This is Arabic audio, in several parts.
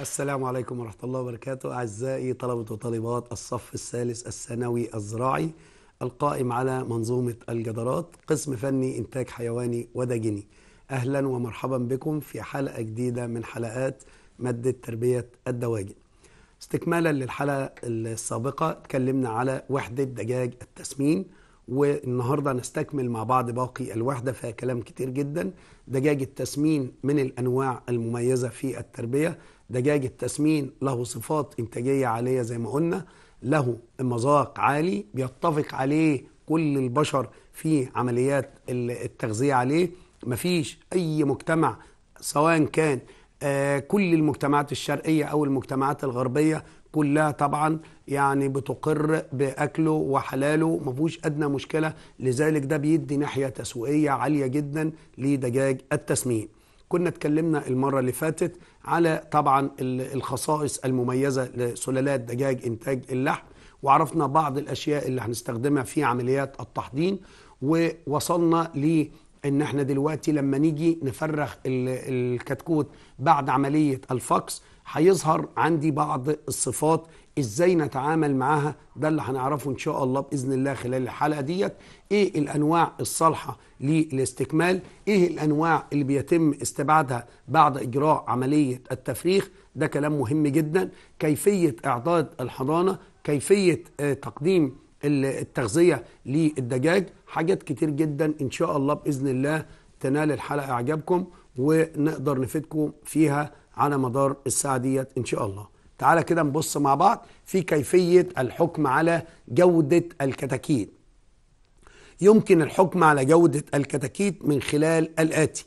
السلام عليكم ورحمة الله وبركاته أعزائي طلبة وطالبات الصف الثالث الثانوي الزراعي القائم على منظومة الجدارات قسم فني إنتاج حيواني ودجني أهلا ومرحبا بكم في حلقة جديدة من حلقات مادة تربية الدواجن استكمالا للحلقة السابقة اتكلمنا على وحدة دجاج التسمين والنهارده هنستكمل مع بعض باقي الوحده فيها كلام كتير جدا دجاج التسمين من الانواع المميزه في التربيه دجاج التسمين له صفات انتاجيه عاليه زي ما قلنا له مذاق عالي بيتفق عليه كل البشر في عمليات التغذيه عليه مفيش اي مجتمع سواء كان آه، كل المجتمعات الشرقيه او المجتمعات الغربيه كلها طبعا يعني بتقر باكله وحلاله ما فيهوش ادنى مشكله لذلك ده بيدي ناحيه تسويقيه عاليه جدا لدجاج التسمين كنا اتكلمنا المره اللي فاتت على طبعا الخصائص المميزه لسلالات دجاج انتاج اللحم وعرفنا بعض الاشياء اللي هنستخدمها في عمليات التحضين ووصلنا ل ان احنا دلوقتي لما نيجي نفرغ الكتكوت بعد عمليه الفقس هيظهر عندي بعض الصفات ازاي نتعامل معاها ده اللي هنعرفه ان شاء الله باذن الله خلال الحلقه ديت ايه الانواع الصالحه للاستكمال ايه الانواع اللي بيتم استبعادها بعد اجراء عمليه التفريخ ده كلام مهم جدا كيفيه اعداد الحضانه كيفيه آه، تقديم التغذيه للدجاج حاجات كتير جدا ان شاء الله باذن الله تنال الحلقه اعجابكم ونقدر نفيدكم فيها على مدار الساعه ديت ان شاء الله تعالى كده نبص مع بعض في كيفيه الحكم على جوده الكتاكيت يمكن الحكم على جوده الكتاكيت من خلال الاتي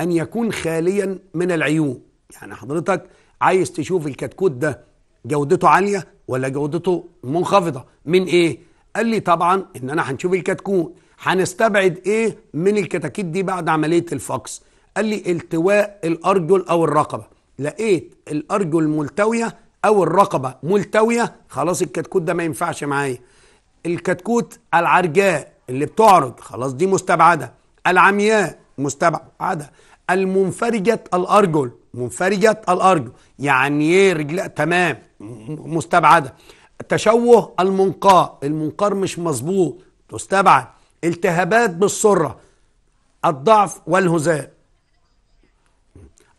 ان يكون خاليا من العيوب يعني حضرتك عايز تشوف الكتكوت ده جودته عاليه ولا جودته منخفضه من ايه قال لي طبعا ان انا هنشوف الكتكوت هنستبعد ايه من الكتاكيت دي بعد عمليه الفقس قال لي التواء الارجل او الرقبه لقيت الارجل ملتويه او الرقبه ملتويه خلاص الكتكوت ده ما ينفعش معايا الكتكوت العرجاء اللي بتعرض خلاص دي مستبعده العمياء مستبعده المنفرجه الارجل منفرجه الارجل يعني ايه رجلها تمام مستبعده تشوه المنقار المنقار مش مظبوط تستبعد التهابات بالسره الضعف والهزال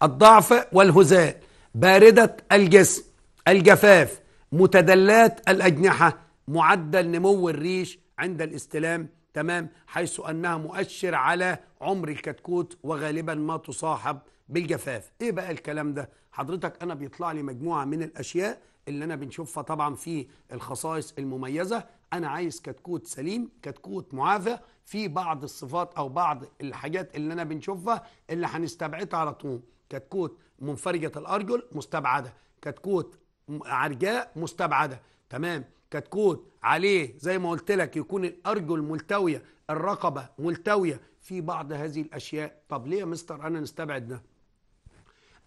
الضعف والهزال باردة الجسم الجفاف متدلات الأجنحة معدل نمو الريش عند الاستلام تمام حيث أنها مؤشر على عمر الكتكوت وغالبا ما تصاحب بالجفاف ايه بقى الكلام ده حضرتك انا بيطلع لي مجموعه من الاشياء اللي انا بنشوفها طبعا في الخصائص المميزه انا عايز كتكوت سليم كتكوت معافى في بعض الصفات او بعض الحاجات اللي انا بنشوفها اللي هنستبعدها على طول كتكوت منفرجة الأرجل مستبعدة كتكوت عرجاء مستبعدة تمام كتكوت عليه زي ما قلت لك يكون الأرجل ملتوية الرقبة ملتوية في بعض هذه الأشياء طب ليه يا مستر أنا نستبعد ده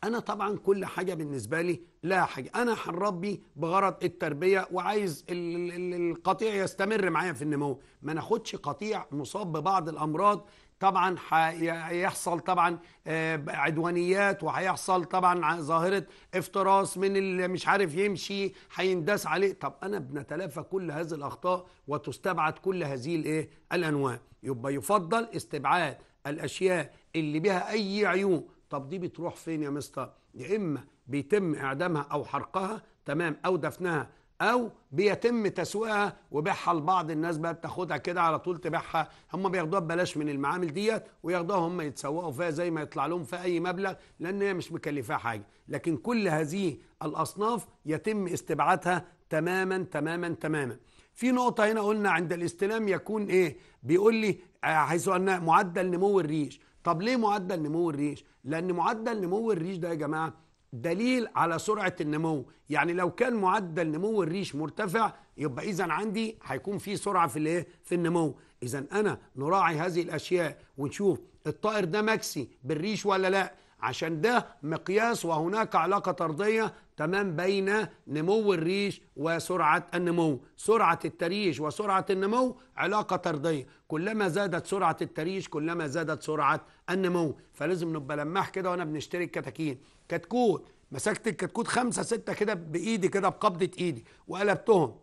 انا طبعا كل حاجه بالنسبه لي لا حاجه انا هنربي بغرض التربيه وعايز القطيع يستمر معايا في النمو ما ناخدش قطيع مصاب ببعض الامراض طبعا هيحصل طبعا آه، عدوانيات وهيحصل طبعا ظاهره افتراس من اللي مش عارف يمشي هينداس عليه طب انا بنتلافى كل هذه الاخطاء وتستبعد كل هذه الايه الانواع يبقى يفضل استبعاد الاشياء اللي بها اي عيوب طب دي بتروح فين يا مستر يا اما بيتم اعدامها او حرقها تمام او دفنها او بيتم تسويقها وبيعها لبعض الناس بقى بتاخدها كده على طول تبيعها هم بياخدوها ببلاش من المعامل ديت وياخدوها هم يتسوقوا فيها زي ما يطلع لهم في اي مبلغ لان هي مش مكلفاها حاجه لكن كل هذه الاصناف يتم استبعادها تماما تماما تماما في نقطة هنا قلنا عند الاستلام يكون ايه؟ بيقول لي آه، حيث ان معدل نمو الريش، طب ليه معدل نمو الريش؟ لأن معدل نمو الريش ده يا جماعة دليل على سرعة النمو يعني لو كان معدل نمو الريش مرتفع يبقى إذا عندي هيكون في سرعة في الإيه؟ في النمو إذا أنا نراعي هذه الأشياء ونشوف الطائر ده مكسي بالريش ولا لأ عشان ده مقياس وهناك علاقة طردية تمام بين نمو الريش وسرعة النمو سرعة التريش وسرعة النمو علاقة طردية كلما زادت سرعة التريش كلما زادت سرعة النمو فلازم نبقى لماح كده وانا بنشتري الكتاكيت كتكوت مسكت الكتكوت خمسة ستة كده بإيدي كده بقبضة إيدي وقلبتهم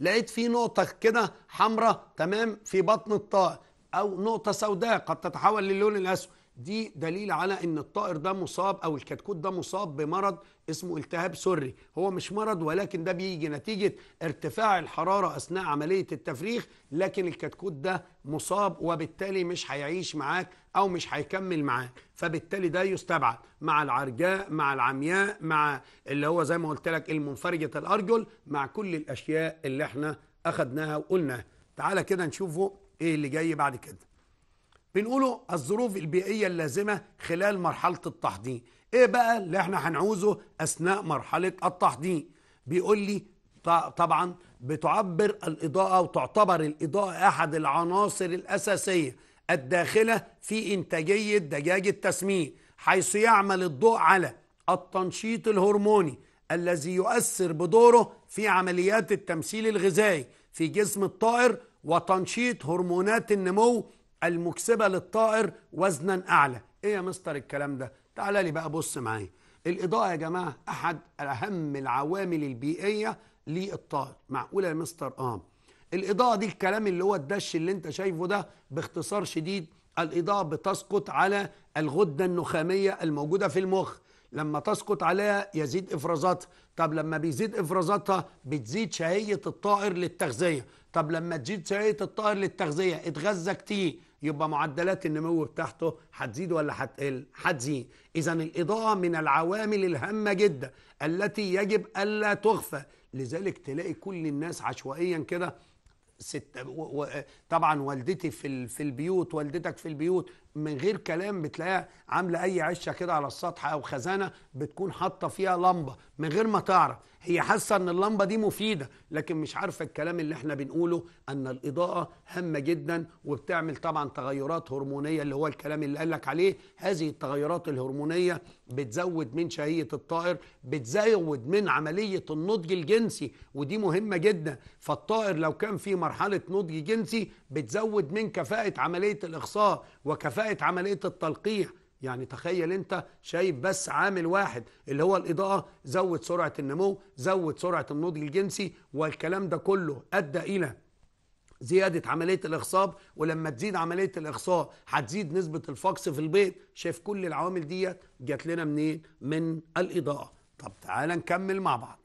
لقيت في نقطة كده حمراء تمام في بطن الطائر أو نقطة سوداء قد تتحول للون الأسود دي دليل على ان الطائر ده مصاب او الكتكوت ده مصاب بمرض اسمه التهاب سري هو مش مرض ولكن ده بيجي نتيجه ارتفاع الحراره اثناء عمليه التفريخ لكن الكتكوت ده مصاب وبالتالي مش هيعيش معاك او مش هيكمل معاك فبالتالي ده يستبعد مع العرجاء مع العمياء مع اللي هو زي ما قلت لك المنفرجه الارجل مع كل الاشياء اللي احنا اخدناها وقلناها تعالى كده نشوفه ايه اللي جاي بعد كده بنقوله الظروف البيئية اللازمة خلال مرحلة التحضين ايه بقى اللي احنا هنعوزه اثناء مرحلة التحضين بيقول لي طبعا بتعبر الإضاءة وتعتبر الإضاءة أحد العناصر الأساسية الداخلة في إنتاجية دجاج التسمين حيث يعمل الضوء على التنشيط الهرموني الذي يؤثر بدوره في عمليات التمثيل الغذائي في جسم الطائر وتنشيط هرمونات النمو المكسبة للطائر وزنا أعلى إيه يا مستر الكلام ده تعال لي بقى بص معايا الإضاءة يا جماعة أحد أهم العوامل البيئية للطائر معقولة يا مستر آه الإضاءة دي الكلام اللي هو الدش اللي أنت شايفه ده باختصار شديد الإضاءة بتسقط على الغدة النخامية الموجودة في المخ لما تسقط عليها يزيد افرازاتها طب لما بيزيد افرازاتها بتزيد شهيه الطائر للتغذيه طب لما تزيد شهيه الطائر للتغذيه اتغذى كتير يبقى معدلات النمو بتاعته هتزيد ولا هتقل؟ هتزيد. إذا الإضاءة من العوامل الهامة جدا التي يجب ألا تخفى، لذلك تلاقي كل الناس عشوائيا كده ست و... و... طبعا والدتي في ال... في البيوت والدتك في البيوت من غير كلام بتلاقيها عامله اي عشه كده على السطح او خزانه بتكون حاطه فيها لمبه من غير ما تعرف هي حاسه ان اللمبه دي مفيده لكن مش عارفه الكلام اللي احنا بنقوله ان الاضاءه هامه جدا وبتعمل طبعا تغيرات هرمونيه اللي هو الكلام اللي قال لك عليه هذه التغيرات الهرمونيه بتزود من شهيه الطائر بتزود من عمليه النضج الجنسي ودي مهمه جدا فالطائر لو كان في مرحله نضج جنسي بتزود من كفاءه عمليه الاخصاء وكفاءة عملية التلقيح يعني تخيل انت شايف بس عامل واحد اللي هو الاضاءه زود سرعه النمو زود سرعه النضج الجنسي والكلام ده كله ادى الى زياده عمليه الاخصاب ولما تزيد عمليه الاخصاب هتزيد نسبه الفقس في البيض شايف كل العوامل ديت جات لنا منين من الاضاءه طب تعال نكمل مع بعض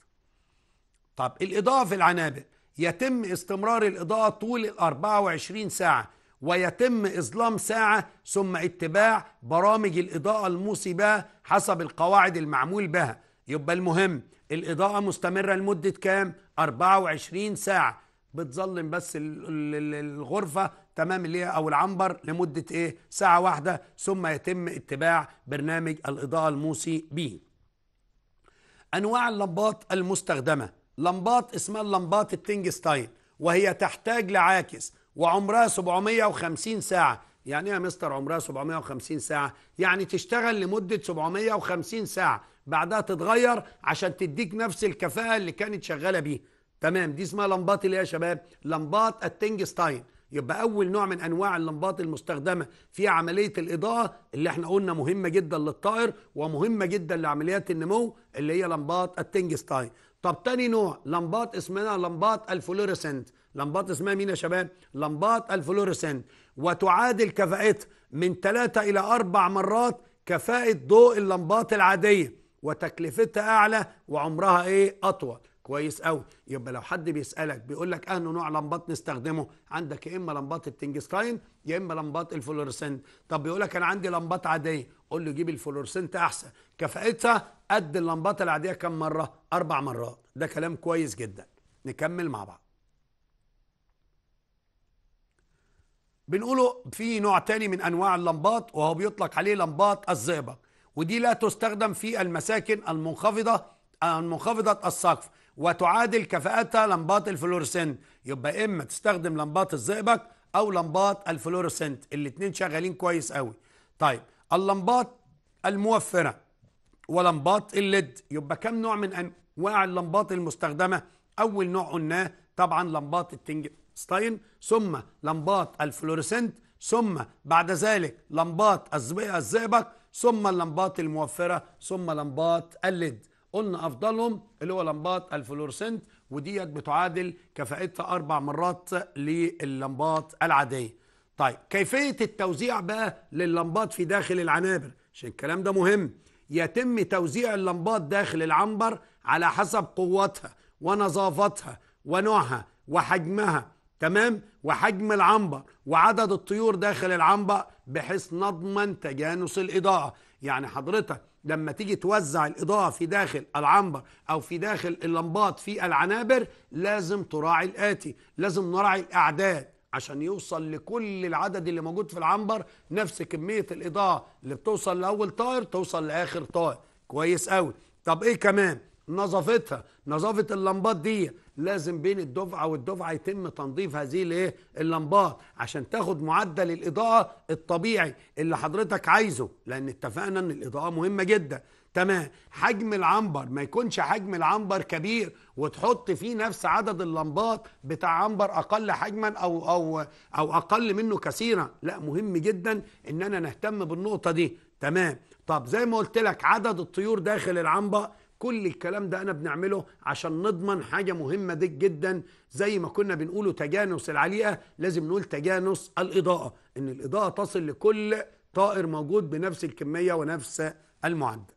طب الاضاءه في العنابة يتم استمرار الاضاءه طول 24 ساعه ويتم إظلام ساعة ثم اتباع برامج الإضاءة الموصي حسب القواعد المعمول بها يبقى المهم الإضاءة مستمرة لمدة كام؟ 24 ساعة بتظلم بس الغرفة تمام اللي هي أو العنبر لمدة إيه؟ ساعة واحدة ثم يتم اتباع برنامج الإضاءة الموصي به أنواع اللمبات المستخدمة لمبات اسمها اللمبات التنجستاين وهي تحتاج لعاكس وعمرها 750 ساعة يعني ايه يا مستر عمرها 750 ساعة يعني تشتغل لمدة 750 ساعة بعدها تتغير عشان تديك نفس الكفاءة اللي كانت شغالة بيه تمام دي اسمها لمبات اللي يا شباب لمبات التنجستاين يبقى اول نوع من انواع اللمبات المستخدمه في عمليه الاضاءه اللي احنا قلنا مهمه جدا للطائر ومهمه جدا لعمليات النمو اللي هي لمبات التنجستاين طب تاني نوع لمبات اسمها لمبات الفلوريسنت لمبات اسمها مين يا شباب لمبات الفلوريسنت وتعادل كفاءتها من ثلاثة إلى أربع مرات كفاءة ضوء اللمبات العادية وتكلفتها أعلى وعمرها إيه أطول كويس قوي يبقى لو حد بيسالك بيقول لك انه نوع لمبات نستخدمه عندك يا اما لمبات التنجستاين يا اما لمبات الفلورسنت طب بيقول لك انا عندي لمبات عاديه قول له جيب الفلورسنت احسن كفاءتها قد اللمبات العاديه كم مره اربع مرات ده كلام كويس جدا نكمل مع بعض بنقوله في نوع تاني من انواع اللمبات وهو بيطلق عليه لمبات الزئبق ودي لا تستخدم في المساكن المنخفضه منخفضه السقف وتعادل كفاءتها لمبات الفلورسنت يبقى اما تستخدم لمبات الزئبق او لمبات الفلورسنت الاثنين شغالين كويس قوي طيب اللمبات الموفره ولمبات الليد يبقى كم نوع من انواع اللمبات المستخدمه اول نوع قلناه طبعا لمبات التنج ستاين ثم لمبات الفلوريسنت ثم بعد ذلك لمبات الزئبق ثم اللمبات الموفرة ثم لمبات الليد قلنا أفضلهم اللي هو لمبات الفلورسنت وديت بتعادل كفاءتها أربع مرات للمبات العادية طيب كيفية التوزيع بقى لللمبات في داخل العنابر عشان الكلام ده مهم يتم توزيع اللمبات داخل العنبر على حسب قوتها ونظافتها ونوعها وحجمها تمام وحجم العنبر وعدد الطيور داخل العنبر بحيث نضمن تجانس الإضاءة يعني حضرتك لما تيجي توزع الإضاءة في داخل العنبر أو في داخل اللمبات في العنابر لازم تراعي الآتي لازم نراعي الأعداد عشان يوصل لكل العدد اللي موجود في العنبر نفس كمية الإضاءة اللي بتوصل لأول طائر توصل لآخر طائر كويس قوي طب إيه كمان نظافتها نظافه اللمبات دي لازم بين الدفعه والدفعه يتم تنظيف هذه الايه اللمبات عشان تاخد معدل الاضاءه الطبيعي اللي حضرتك عايزه لان اتفقنا ان الاضاءه مهمه جدا تمام حجم العنبر ما يكونش حجم العنبر كبير وتحط فيه نفس عدد اللمبات بتاع عنبر اقل حجما او او او اقل منه كثيرا لا مهم جدا اننا نهتم بالنقطه دي تمام طب زي ما قلت لك عدد الطيور داخل العنبر كل الكلام ده انا بنعمله عشان نضمن حاجه مهمه دي جدا زي ما كنا بنقوله تجانس العليقه لازم نقول تجانس الاضاءه ان الاضاءه تصل لكل طائر موجود بنفس الكميه ونفس المعدل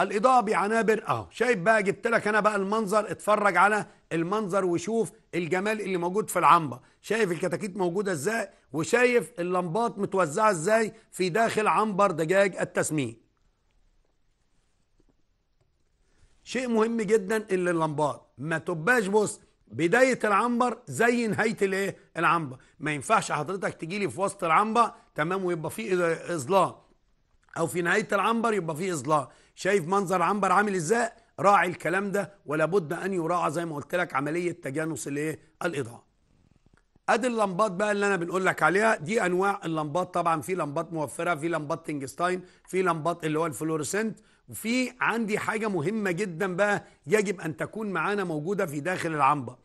الاضاءه بعنابر اهو شايف بقى جبت لك انا بقى المنظر اتفرج على المنظر وشوف الجمال اللي موجود في العنبه شايف الكتاكيت موجوده ازاي وشايف اللمبات متوزعه ازاي في داخل عنبر دجاج التسميك شيء مهم جدا اللي اللمبات ما تبقاش بص بدايه العنبر زي نهايه الايه العنبر ما ينفعش حضرتك تجي لي في وسط العنبر تمام ويبقى فيه اظلام او في نهايه العنبر يبقى فيه اظلام شايف منظر عنبر عامل ازاي راعي الكلام ده ولا بد ان يراعى زي ما قلت لك عمليه تجانس الايه الاضاءه ادي اللمبات بقى اللي انا بنقول لك عليها دي انواع اللمبات طبعا في لمبات موفره في لمبات تنجستاين في لمبات اللي هو الفلورسنت وفي عندي حاجة مهمة جدا بقى يجب أن تكون معانا موجودة في داخل العنبة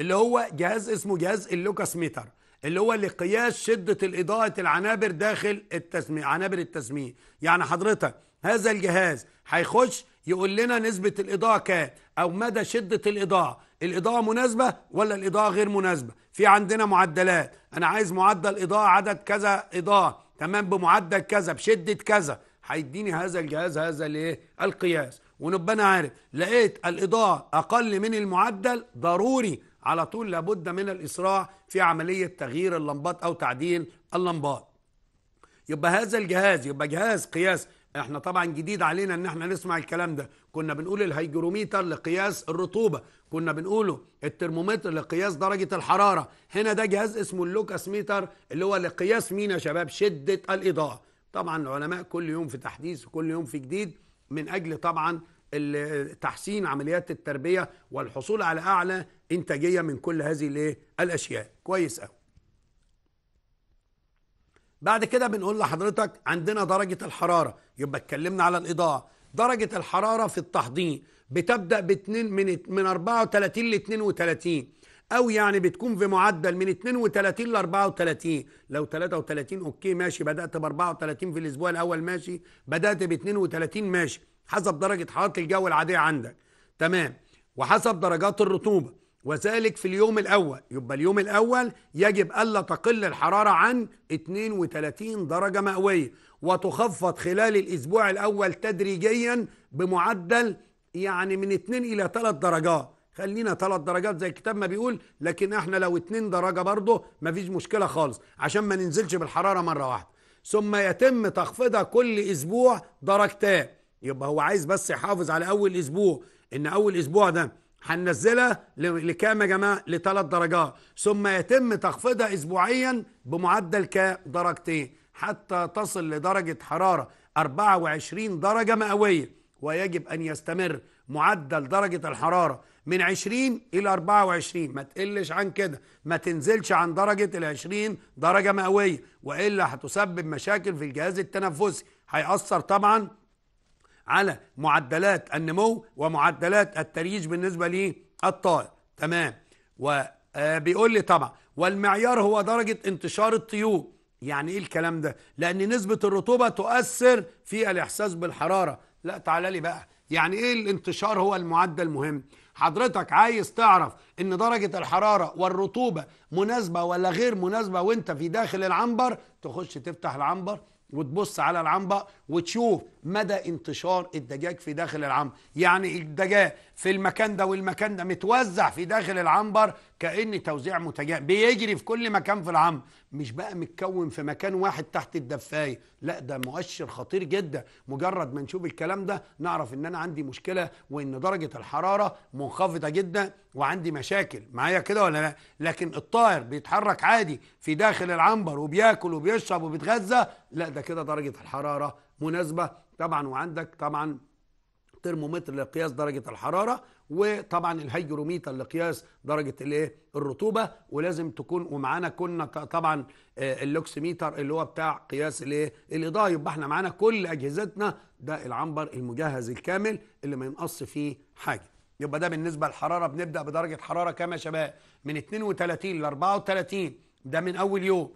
اللي هو جهاز اسمه جهاز اللوكاس ميتر اللي هو لقياس شدة الإضاءة العنابر داخل التسمية عنابر التسمية يعني حضرتك هذا الجهاز هيخش يقول لنا نسبة الإضاءة كام أو مدى شدة الإضاءة الإضاءة مناسبة ولا الإضاءة غير مناسبة في عندنا معدلات أنا عايز معدل إضاءة عدد كذا إضاءة تمام بمعدل كذا بشدة كذا هيديني هذا الجهاز هذا الايه القياس ونبقى انا عارف لقيت الاضاءه اقل من المعدل ضروري على طول لابد من الاسراع في عمليه تغيير اللمبات او تعديل اللمبات يبقى هذا الجهاز يبقى جهاز قياس احنا طبعا جديد علينا ان احنا نسمع الكلام ده كنا بنقول الهيجروميتر لقياس الرطوبه كنا بنقوله الترمومتر لقياس درجه الحراره هنا ده جهاز اسمه اللوكاس ميتر اللي هو لقياس مين يا شباب شده الاضاءه طبعا العلماء كل يوم في تحديث وكل يوم في جديد من اجل طبعا تحسين عمليات التربيه والحصول على اعلى انتاجيه من كل هذه الايه الاشياء كويس قوي بعد كده بنقول لحضرتك عندنا درجه الحراره يبقى اتكلمنا على الاضاءه درجه الحراره في التحضين بتبدا باتنين من من 34 ل 32 او يعني بتكون في معدل من 32 ل 34 لو 33 اوكي ماشي بدات ب 34 في الاسبوع الاول ماشي بدات ب 32 ماشي حسب درجه حراره الجو العاديه عندك تمام وحسب درجات الرطوبه وذلك في اليوم الاول يبقى اليوم الاول يجب الا تقل الحراره عن 32 درجه مئويه وتخفض خلال الاسبوع الاول تدريجيا بمعدل يعني من 2 الى 3 درجات خلينا ثلاث درجات زي الكتاب ما بيقول لكن احنا لو اتنين درجة برضه مفيش مشكلة خالص عشان ما ننزلش بالحرارة مرة واحدة ثم يتم تخفيضها كل اسبوع درجتين يبقى هو عايز بس يحافظ على اول اسبوع ان اول اسبوع ده هننزلها لكام يا جماعه؟ لثلاث درجات ثم يتم تخفيضها اسبوعيا بمعدل درجتين، حتى تصل لدرجه حراره 24 درجه مئويه ويجب ان يستمر معدل درجه الحراره من 20 إلى 24 ما تقلش عن كده ما تنزلش عن درجة ال 20 درجة مئوية وإلا هتسبب مشاكل في الجهاز التنفسي هيأثر طبعا على معدلات النمو ومعدلات التريج بالنسبة للطائر تمام وبيقول آه، لي طبعا والمعيار هو درجة انتشار الطيور يعني ايه الكلام ده لان نسبة الرطوبة تؤثر في الاحساس بالحرارة لا تعالى لي بقى يعني ايه الانتشار هو المعدل المهم حضرتك عايز تعرف ان درجة الحرارة والرطوبة مناسبة ولا غير مناسبة وانت في داخل العنبر تخش تفتح العنبر وتبص على العنبر وتشوف مدى انتشار الدجاج في داخل العنبر يعني الدجاج في المكان ده والمكان ده متوزع في داخل العنبر كأن توزيع متجانس بيجري في كل مكان في العنبر مش بقى متكون في مكان واحد تحت الدفاية لا ده مؤشر خطير جدا مجرد ما نشوف الكلام ده نعرف ان انا عندي مشكلة وان درجة الحرارة منخفضة جدا وعندي مشاكل معايا كده ولا لا لكن الطائر بيتحرك عادي في داخل العنبر وبياكل وبيشرب وبيتغذى لا ده كده درجة الحرارة مناسبة طبعا وعندك طبعا ترمومتر لقياس درجة الحرارة وطبعا الهيجروميتر لقياس درجة الايه الرطوبة ولازم تكون ومعانا كنا طبعا آه، اللوكسميتر اللي هو بتاع قياس الايه الإضاءة يبقى احنا معانا كل أجهزتنا ده العنبر المجهز الكامل اللي ما ينقص فيه حاجة يبقى ده بالنسبة للحرارة بنبدأ بدرجة حرارة كام يا شباب من 32 ل 34 ده من أول يوم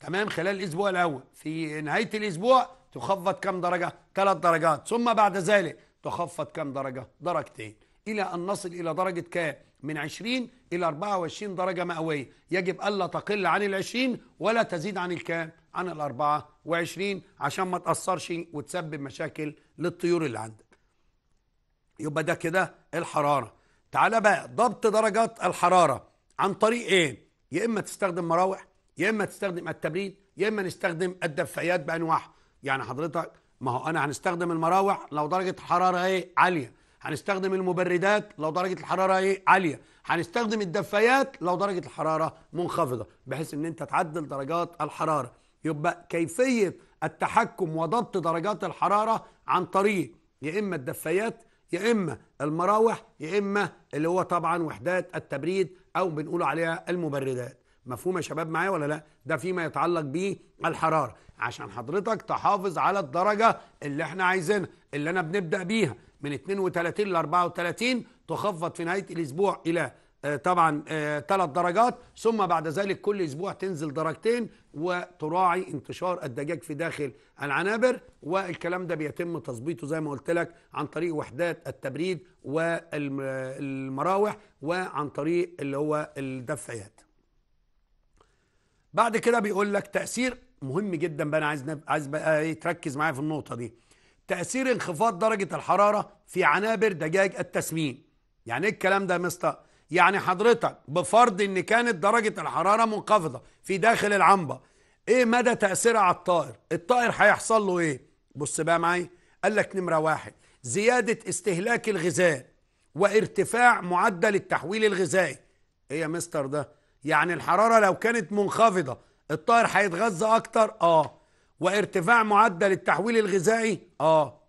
تمام خلال الأسبوع الأول في نهاية الأسبوع تخفض كم درجة؟ ثلاث درجات ثم بعد ذلك تخفض كم درجة؟ درجتين إلى أن نصل إلى درجة كام؟ من 20 إلى 24 درجة مئوية يجب ألا تقل عن 20 ولا تزيد عن الكام؟ عن ال 24 عشان ما تأثرش وتسبب مشاكل للطيور اللي عندك يبقى ده كده الحرارة تعالى بقى ضبط درجات الحرارة عن طريق ايه؟ يا إما تستخدم مراوح يا إما تستخدم التبريد يا إما نستخدم الدفايات بأنواعها يعني حضرتك ما هو انا هنستخدم المراوح لو درجه الحراره ايه عاليه هنستخدم المبردات لو درجه الحراره ايه عاليه هنستخدم الدفايات لو درجه الحراره منخفضه بحيث ان انت تعدل درجات الحراره يبقى كيفيه التحكم وضبط درجات الحراره عن طريق يا اما الدفايات يا اما المراوح يا اما اللي هو طبعا وحدات التبريد او بنقول عليها المبردات مفهوم يا شباب معايا ولا لا ده فيما يتعلق بالحراره عشان حضرتك تحافظ على الدرجه اللي احنا عايزينها اللي انا بنبدا بيها من 32 ل 34 تخفض في نهايه الاسبوع الى آه، طبعا ثلاث آه، درجات ثم بعد ذلك كل اسبوع تنزل درجتين وتراعي انتشار الدجاج في داخل العنابر والكلام ده بيتم تظبيطه زي ما قلت لك عن طريق وحدات التبريد والمراوح وعن طريق اللي هو الدفعيات بعد كده بيقول لك تاثير مهم جدا بقى انا عايز نب... عايز بقى ايه تركز معايا في النقطه دي تاثير انخفاض درجه الحراره في عنابر دجاج التسمين يعني ايه الكلام ده يا مستر يعني حضرتك بفرض ان كانت درجه الحراره منخفضه في داخل العنبه ايه مدى تاثيرها على الطائر الطائر هيحصل له ايه بص بقى معايا قال لك نمره واحد زياده استهلاك الغذاء وارتفاع معدل التحويل الغذائي ايه يا مستر ده يعني الحرارة لو كانت منخفضة الطائر هيتغذى أكتر آه وارتفاع معدل التحويل الغذائي آه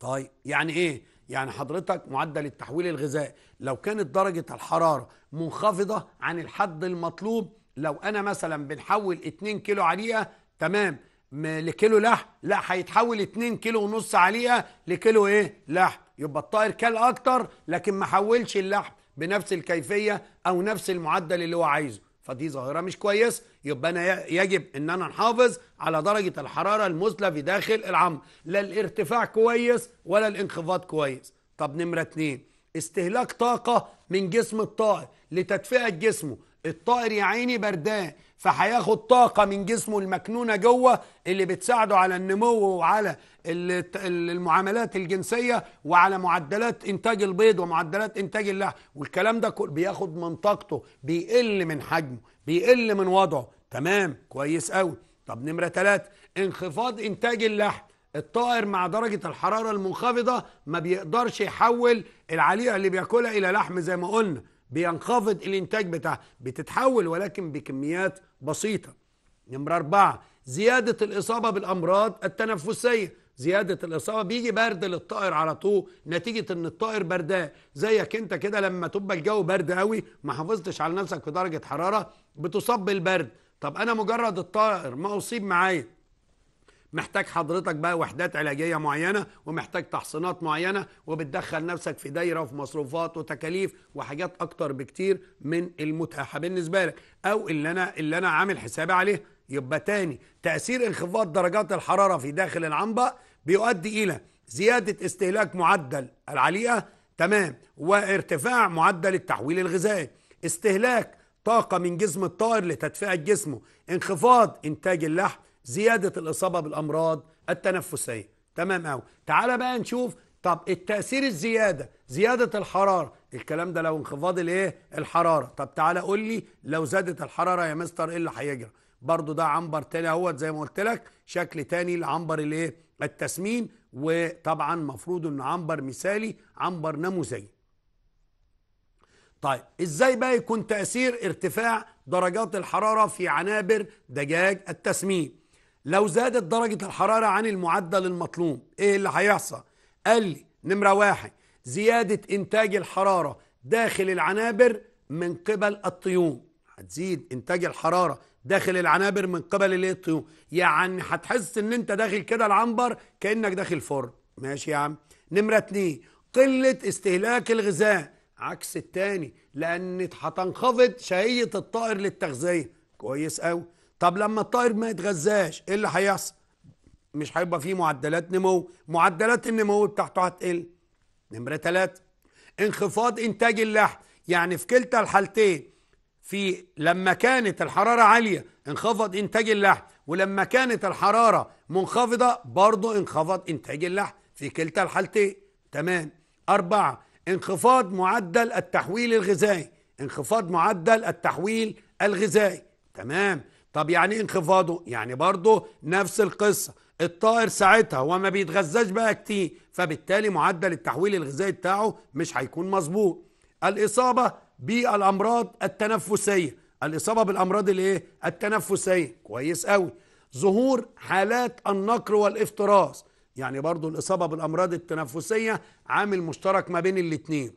طيب يعني إيه؟ يعني حضرتك معدل التحويل الغذائي لو كانت درجة الحرارة منخفضة عن الحد المطلوب لو أنا مثلا بنحول 2 كيلو عليها تمام لكيلو لحم لا هيتحول 2 كيلو ونص عليها لكيلو إيه؟ لحم يبقى الطائر كل أكتر لكن ما حولش اللحم بنفس الكيفيه او نفس المعدل اللي هو عايزه فدي ظاهره مش كويس يبقى انا يجب ان انا نحافظ على درجه الحراره المثلى في داخل العمر لا الارتفاع كويس ولا الانخفاض كويس طب نمره اتنين استهلاك طاقه من جسم الطائر لتدفئه جسمه الطائر يا عيني بردان فهياخد طاقة من جسمه المكنونة جوه اللي بتساعده على النمو وعلى المعاملات الجنسية وعلى معدلات إنتاج البيض ومعدلات إنتاج اللحم والكلام ده بياخد من طاقته بيقل من حجمه بيقل من وضعه تمام كويس قوي طب نمرة ثلاثة انخفاض إنتاج اللحم الطائر مع درجة الحرارة المنخفضة ما بيقدرش يحول العليقة اللي بياكلها إلى لحم زي ما قلنا بينخفض الانتاج بتاعها بتتحول ولكن بكميات بسيطه نمرة أربعة زيادة الإصابة بالأمراض التنفسية زيادة الإصابة بيجي برد للطائر على طول نتيجة إن الطائر بردان زيك أنت كده لما تبقى الجو برد قوي ما حافظتش على نفسك في درجة حرارة بتصاب بالبرد طب أنا مجرد الطائر ما أصيب معايا محتاج حضرتك بقى وحدات علاجيه معينه ومحتاج تحصينات معينه وبتدخل نفسك في دايره وفي مصروفات وتكاليف وحاجات اكتر بكتير من المتاحه بالنسبه لك او اللي انا اللي انا عامل حسابي عليه يبقى تاني تاثير انخفاض درجات الحراره في داخل العنبه بيؤدي الى زياده استهلاك معدل العليقه تمام وارتفاع معدل التحويل الغذائي استهلاك طاقه من جسم الطائر لتدفئه جسمه انخفاض انتاج اللحم زيادة الإصابة بالأمراض التنفسية تمام أوي تعال بقى نشوف طب التأثير الزيادة زيادة الحرارة الكلام ده لو انخفاض الايه الحرارة طب تعالى قول لي لو زادت الحرارة يا مستر ايه اللي هيجرى برضو ده عنبر تاني اهوت زي ما قلت لك شكل تاني لعنبر الايه التسمين وطبعا مفروض انه عنبر مثالي عنبر نموذجي طيب ازاي بقى يكون تأثير ارتفاع درجات الحرارة في عنابر دجاج التسمين لو زادت درجة الحرارة عن المعدل المطلوب ايه اللي هيحصل قال لي نمرة واحد زيادة انتاج الحرارة داخل العنابر من قبل الطيور هتزيد انتاج الحرارة داخل العنابر من قبل الطيور يعني هتحس ان انت داخل كده العنبر كأنك داخل فرن ماشي يا عم نمرة اتنين قلة استهلاك الغذاء عكس التاني لان هتنخفض شهية الطائر للتغذية كويس قوي طب لما الطائر ما يتغذاش ايه اللي هيحصل مش هيبقى فيه معدلات نمو معدلات النمو بتاعته هتقل نمره ثلاثة انخفاض انتاج اللحم يعني في كلتا الحالتين في لما كانت الحرارة عالية انخفض انتاج اللحم ولما كانت الحرارة منخفضة برضه انخفض انتاج اللحم في كلتا الحالتين تمام أربعة انخفاض معدل التحويل الغذائي انخفاض معدل التحويل الغذائي تمام طب يعني انخفاضه يعني برضه نفس القصة الطائر ساعتها هو ما بيتغذاش بقى كتير فبالتالي معدل التحويل الغذائي بتاعه مش هيكون مظبوط الإصابة بالأمراض التنفسية الإصابة بالأمراض الإيه؟ التنفسية كويس قوي ظهور حالات النقر والافتراس يعني برضو الإصابة بالأمراض التنفسية عامل مشترك ما بين الاتنين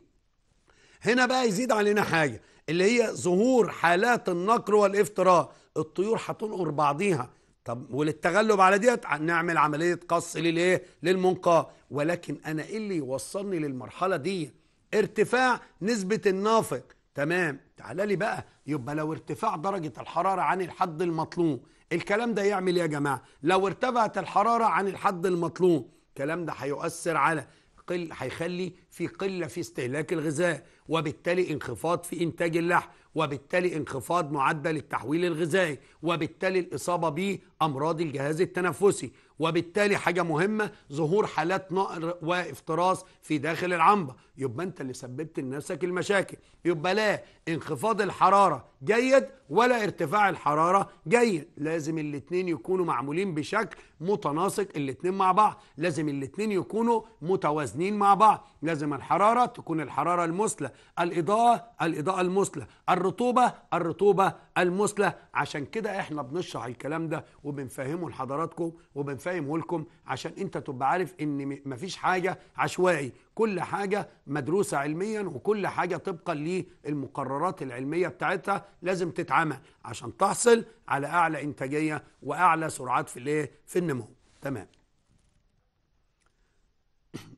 هنا بقى يزيد علينا حاجة اللي هي ظهور حالات النقر والافتراء الطيور هتنقر بعضيها طب وللتغلب على ديت نعمل عمليه قص للايه للمنقاه ولكن انا ايه اللي يوصلني للمرحله دي ارتفاع نسبه النافق تمام تعالى لي بقى يبقى لو ارتفاع درجه الحراره عن الحد المطلوب الكلام ده يعمل ايه يا جماعه لو ارتفعت الحراره عن الحد المطلوب الكلام ده هيؤثر على قل هيخلي في قله في استهلاك الغذاء وبالتالي انخفاض في إنتاج اللحم وبالتالي انخفاض معدل التحويل الغذائي وبالتالي الإصابة بأمراض الجهاز التنفسي وبالتالي حاجة مهمة ظهور حالات نقر وافتراس في داخل العنبة يبقى أنت اللي سببت لنفسك المشاكل يبقى لا انخفاض الحرارة جيد ولا ارتفاع الحرارة جيد لازم الاتنين يكونوا معمولين بشكل متناسق الاتنين مع بعض لازم الاتنين يكونوا متوازنين مع بعض لازم الحرارة تكون الحرارة المثلى الإضاءة الإضاءة المثلى الرطوبة الرطوبة المثلى عشان كده احنا بنشرح الكلام ده وبنفهمه لحضراتكم وبنفهمه لكم عشان انت تبقى عارف ان مفيش حاجة عشوائي كل حاجة مدروسة علميا وكل حاجة طبقا للمقررات العلمية بتاعتها لازم تتعمل عشان تحصل على اعلى انتاجية واعلى سرعات في الايه في النمو تمام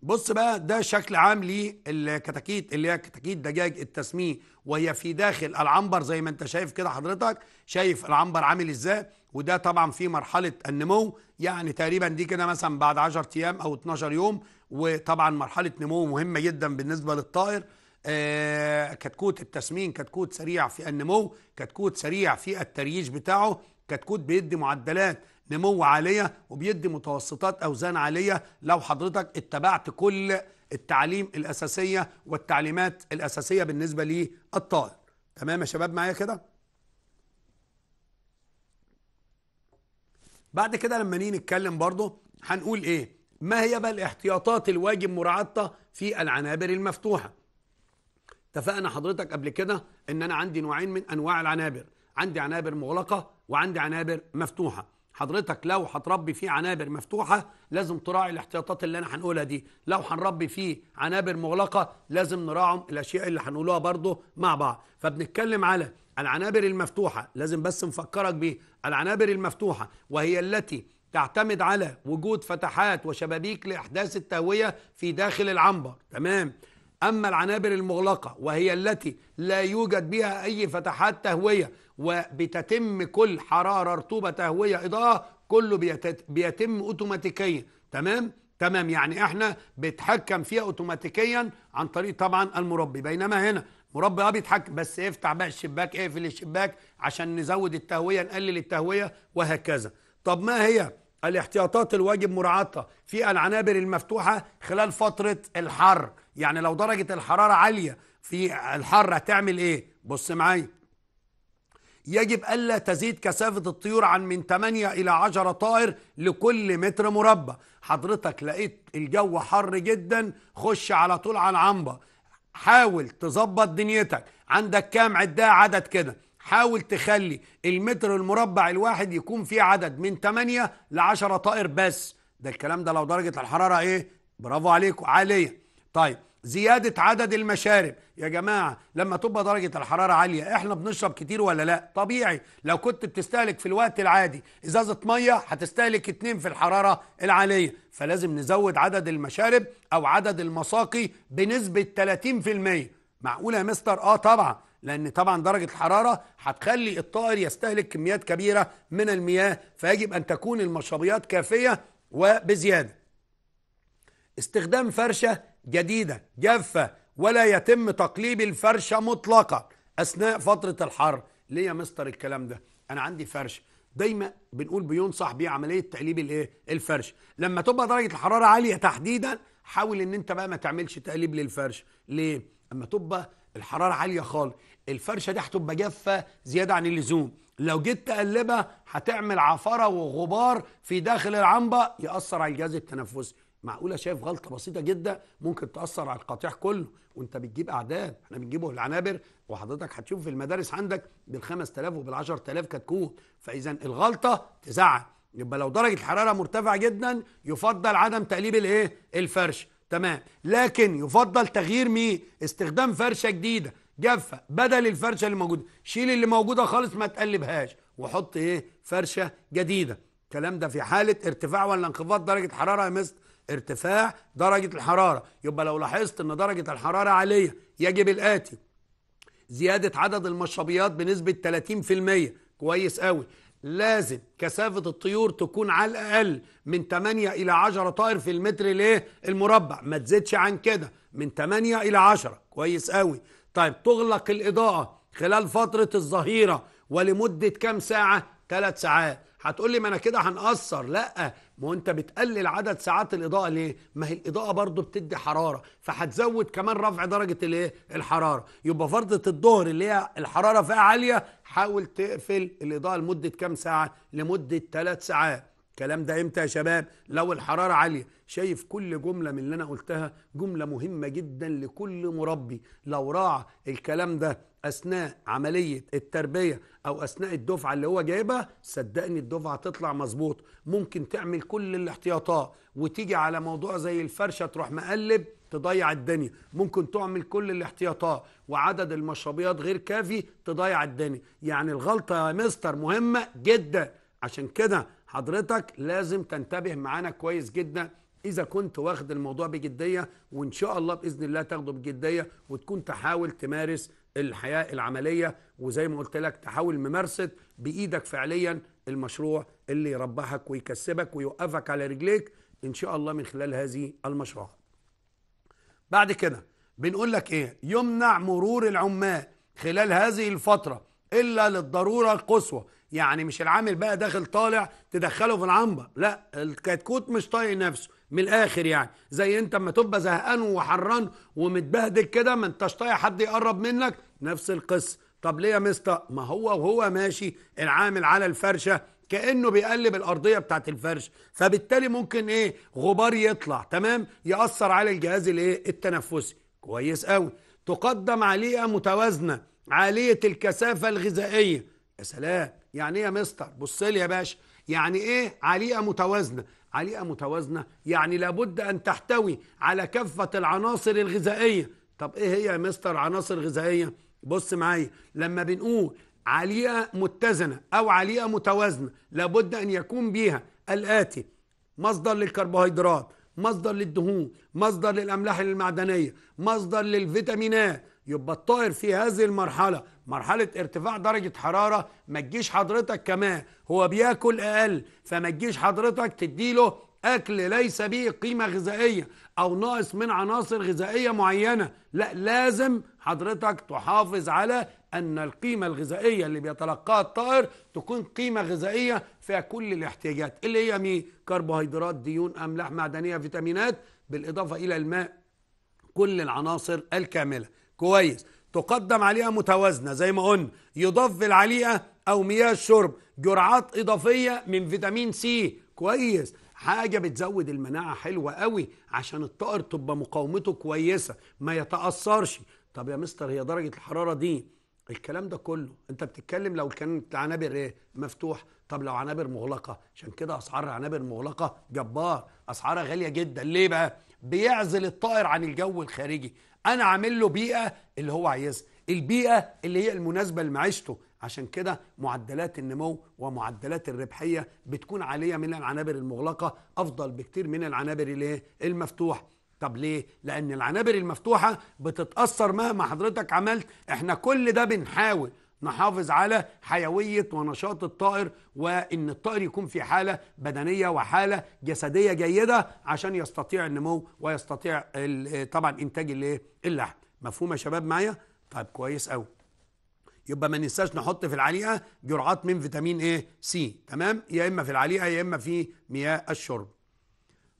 بص بقى ده شكل عام للكتاكيت اللي هي كتاكيت دجاج التسميه وهي في داخل العنبر زي ما انت شايف كده حضرتك شايف العنبر عامل ازاي وده طبعا في مرحله النمو يعني تقريبا دي كده مثلا بعد 10 ايام او 12 يوم وطبعا مرحله نمو مهمه جدا بالنسبه للطائر آه كتكوت التسمين كتكوت سريع في النمو كتكوت سريع في الترييج بتاعه كتكوت بيدي معدلات نمو عاليه وبيدي متوسطات اوزان عاليه لو حضرتك اتبعت كل التعليم الاساسيه والتعليمات الاساسيه بالنسبه للطائر تمام يا شباب معايا كده بعد كده لما نيجي نتكلم برضه هنقول ايه ما هي بقى الاحتياطات الواجب مراعاتها في العنابر المفتوحه اتفقنا حضرتك قبل كده ان انا عندي نوعين من انواع العنابر عندي عنابر مغلقه وعندي عنابر مفتوحه حضرتك لو هتربي فيه عنابر مفتوحه لازم تراعي الاحتياطات اللي انا هنقولها دي لو هنربي فيه عنابر مغلقه لازم نراعي الاشياء اللي هنقولها برضه مع بعض فبنتكلم على العنابر المفتوحه لازم بس نفكرك بيه العنابر المفتوحه وهي التي تعتمد على وجود فتحات وشبابيك لإحداث التهوية في داخل العنبر تمام أما العنابر المغلقة وهي التي لا يوجد بها أي فتحات تهوية وبتتم كل حرارة رطوبة تهوية إضاءة كله بيتم أوتوماتيكيا تمام؟ تمام يعني احنا بتحكم فيها اوتوماتيكيا عن طريق طبعا المربي بينما هنا مربي اه بيتحكم بس افتح بقى الشباك اقفل الشباك عشان نزود التهويه نقلل التهويه وهكذا طب ما هي الاحتياطات الواجب مراعاتها في العنابر المفتوحه خلال فتره الحر يعني لو درجة الحرارة عالية في الحارة تعمل ايه بص معايا يجب ألا تزيد كثافة الطيور عن من 8 إلى 10 طائر لكل متر مربع حضرتك لقيت الجو حر جدا خش على طول على العنبة حاول تظبط دنيتك عندك كام عدها عدد كده حاول تخلي المتر المربع الواحد يكون فيه عدد من 8 ل 10 طائر بس ده الكلام ده لو درجة الحرارة ايه برافو عليكم عالية طيب زيادة عدد المشارب يا جماعة لما تبقى درجة الحرارة عالية احنا بنشرب كتير ولا لا طبيعي لو كنت بتستهلك في الوقت العادي ازازة مية هتستهلك اتنين في الحرارة العالية فلازم نزود عدد المشارب او عدد المساقي بنسبة 30% معقولة يا مستر اه طبعا لان طبعا درجة الحرارة هتخلي الطائر يستهلك كميات كبيرة من المياه فيجب ان تكون المشربيات كافية وبزيادة استخدام فرشة جديدة جافة ولا يتم تقليب الفرشة مطلقا أثناء فترة الحر ليه يا مستر الكلام ده أنا عندي فرش دايما بنقول بينصح بيه عملية تقليب الايه الفرش لما تبقى درجة الحرارة عالية تحديدا حاول ان انت بقى ما تعملش تقليب للفرش ليه اما تبقى الحرارة عالية خالص الفرشة دي هتبقى جافة زيادة عن اللزوم لو جيت تقلبها هتعمل عفرة وغبار في داخل العنبة يأثر على الجهاز التنفسي معقوله شايف غلطه بسيطه جدا ممكن تاثر على القطيع كله وانت بتجيب اعداد احنا بنجيبه العنابر وحضرتك هتشوفه في المدارس عندك بال 5000 وبال 10000 كتكوت فاذا الغلطه تزعل يبقى لو درجه الحراره مرتفعه جدا يفضل عدم تقليب الايه الفرش تمام لكن يفضل تغيير مين استخدام فرشه جديده جافه بدل الفرشه اللي موجوده شيل اللي موجوده خالص ما تقلبهاش وحط ايه فرشه جديده الكلام ده في حاله ارتفاع ولا انخفاض درجه حراره يا مستر ارتفاع درجة الحرارة يبقى لو لاحظت ان درجة الحرارة عالية يجب الآتي زيادة عدد المشربيات بنسبة 30% كويس قوي لازم كثافة الطيور تكون على الأقل من 8 إلى 10 طائر في المتر ليه المربع ما تزيدش عن كده من 8 إلى 10 كويس قوي طيب تغلق الإضاءة خلال فترة الظهيرة ولمدة كام ساعة؟ 3 ساعات هتقول لي ما انا كده هنقصر لا ما انت بتقلل عدد ساعات الاضاءه ليه ما هي الاضاءه برضو بتدي حراره فهتزود كمان رفع درجه الايه الحراره يبقى فرضه الظهر اللي هي الحراره فيها عاليه حاول تقفل الاضاءه لمده كام ساعه لمده ثلاث ساعات الكلام ده امتى يا شباب لو الحراره عاليه شايف كل جمله من اللي انا قلتها جمله مهمه جدا لكل مربي لو راعى الكلام ده اثناء عمليه التربيه او اثناء الدفعه اللي هو جايبها صدقني الدفعه تطلع مظبوط ممكن تعمل كل الاحتياطات وتيجي على موضوع زي الفرشه تروح مقلب تضيع الدنيا ممكن تعمل كل الاحتياطات وعدد المشربيات غير كافي تضيع الدنيا يعني الغلطه يا مستر مهمه جدا عشان كده حضرتك لازم تنتبه معانا كويس جدا اذا كنت واخد الموضوع بجديه وان شاء الله باذن الله تاخده بجديه وتكون تحاول تمارس الحياه العمليه وزي ما قلت لك تحاول ممارسه بايدك فعليا المشروع اللي يربحك ويكسبك ويوقفك على رجليك ان شاء الله من خلال هذه المشروعات. بعد كده بنقول لك ايه؟ يمنع مرور العمال خلال هذه الفتره الا للضروره القصوى يعني مش العامل بقى داخل طالع تدخله في العنبر لا الكتكوت مش طايق نفسه من الاخر يعني زي انت اما تبقى زهقان وحران ومتبهدل كده ما انتش طايق حد يقرب منك نفس القصه طب ليه يا مستر ما هو وهو ماشي العامل على الفرشه كانه بيقلب الارضيه بتاعت الفرش فبالتالي ممكن ايه غبار يطلع تمام ياثر على الجهاز الايه التنفسي كويس قوي تقدم عليها متوازنه عاليه الكثافه الغذائيه يا سلام يعني ايه يا مستر بص لي يا باشا يعني ايه عالية متوازنه عالية متوازنه يعني لابد ان تحتوي على كافه العناصر الغذائيه طب ايه هي يا مستر عناصر غذائيه بص معايا لما بنقول عالية متزنه او عالية متوازنه لابد ان يكون بيها الاتي مصدر للكربوهيدرات مصدر للدهون مصدر للاملاح المعدنيه مصدر للفيتامينات يبقى الطائر في هذه المرحلة مرحلة ارتفاع درجة حرارة ما تجيش حضرتك كمان هو بياكل أقل فما تجيش حضرتك تديله أكل ليس به قيمة غذائية أو ناقص من عناصر غذائية معينة لا لازم حضرتك تحافظ على أن القيمة الغذائية اللي بيتلقاها الطائر تكون قيمة غذائية فيها كل الاحتياجات اللي هي مين؟ كربوهيدرات ديون أملاح معدنية فيتامينات بالإضافة إلى الماء كل العناصر الكاملة كويس تقدم عليها متوازنة زي ما قلنا يضاف العليقة أو مياه الشرب جرعات إضافية من فيتامين سي كويس حاجة بتزود المناعة حلوة قوي عشان الطائر تبقى مقاومته كويسة ما يتأثرش طب يا مستر هي درجة الحرارة دي الكلام ده كله انت بتتكلم لو كانت عنابر ايه مفتوح طب لو عنابر مغلقة عشان كده أسعار عنابر مغلقة جبار أسعارها غالية جدا ليه بقى بيعزل الطائر عن الجو الخارجي انا عامل له بيئه اللي هو عايزها البيئه اللي هي المناسبه لمعيشته عشان كده معدلات النمو ومعدلات الربحيه بتكون عاليه من العنابر المغلقه افضل بكتير من العنابر الايه المفتوحه طب ليه لان العنابر المفتوحه بتتاثر مهما حضرتك عملت احنا كل ده بنحاول نحافظ على حيوية ونشاط الطائر وإن الطائر يكون في حالة بدنية وحالة جسدية جيدة عشان يستطيع النمو ويستطيع طبعا إنتاج اللحم مفهوم يا شباب معايا؟ طيب كويس أو يبقى ما ننساش نحط في العليقه جرعات من فيتامين ايه سي تمام يا اما في العليقه يا اما في مياه الشرب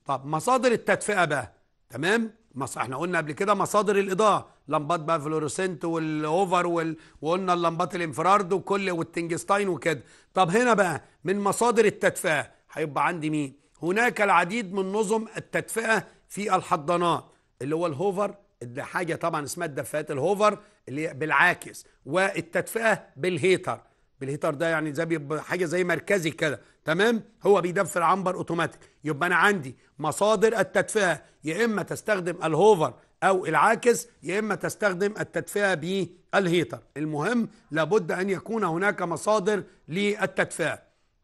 طب مصادر التدفئه بقى تمام مص... احنا قلنا قبل كده مصادر الاضاءه لمبات بقى فلوروسنت والاوفر وال... وقلنا اللمبات الانفرارد وكل والتنجستاين وكده طب هنا بقى من مصادر التدفئه هيبقى عندي مين هناك العديد من نظم التدفئه في الحضانات اللي هو الهوفر ده حاجه طبعا اسمها الدفايات الهوفر اللي هي بالعاكس والتدفئه بالهيتر بالهيتر ده يعني زي حاجه زي مركزي كده تمام هو بيدفئ العنبر اوتوماتيك يبقى انا عندي مصادر التدفئه يا اما تستخدم الهوفر أو العاكس يا إما تستخدم التدفئة بالهيتر المهم لابد أن يكون هناك مصادر للتدفئة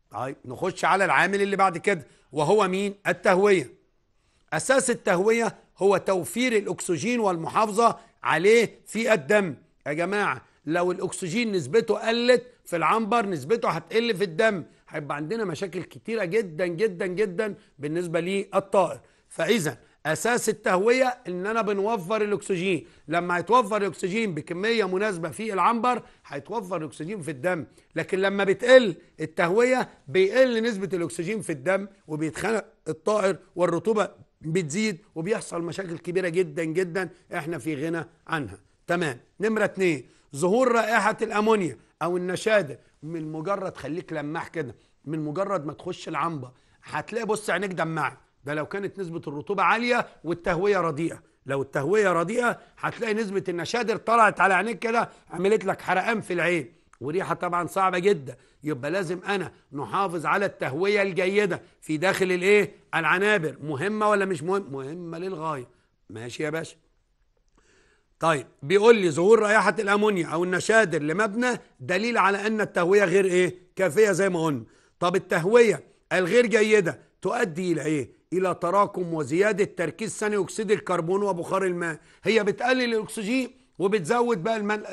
طيب نخش على العامل اللي بعد كده وهو مين التهوية أساس التهوية هو توفير الأكسجين والمحافظة عليه في الدم يا جماعة لو الأكسجين نسبته قلت في العنبر نسبته هتقل في الدم هيبقى عندنا مشاكل كتيرة جدا جدا جدا بالنسبة للطائر فإذا اساس التهويه ان انا بنوفر الاكسجين لما هيتوفر الاكسجين بكميه مناسبه في العنبر هيتوفر الاكسجين في الدم لكن لما بتقل التهويه بيقل نسبه الاكسجين في الدم وبيتخنق الطائر والرطوبه بتزيد وبيحصل مشاكل كبيره جدا جدا احنا في غنى عنها تمام نمره اتنين ظهور رائحه الامونيا او النشاده من مجرد خليك لماح كده من مجرد ما تخش العنبر هتلاقي بص عينيك دمعت ده لو كانت نسبة الرطوبة عالية والتهوية رديئة لو التهوية رديئة هتلاقي نسبة النشادر طلعت على عينيك كده عملت لك حرقان في العين وريحة طبعا صعبة جدا يبقى لازم أنا نحافظ على التهوية الجيدة في داخل الإيه؟ العنابر مهمة ولا مش مهم؟ مهمة للغاية ماشي يا باشا طيب بيقول لي ظهور رائحة الأمونيا أو النشادر لمبنى دليل على أن التهوية غير إيه؟ كافية زي ما قلنا طب التهوية الغير جيدة تؤدي إلى إيه؟ الى تراكم وزياده تركيز ثاني اكسيد الكربون وبخار الماء هي بتقلل الاكسجين وبتزود بقى المن...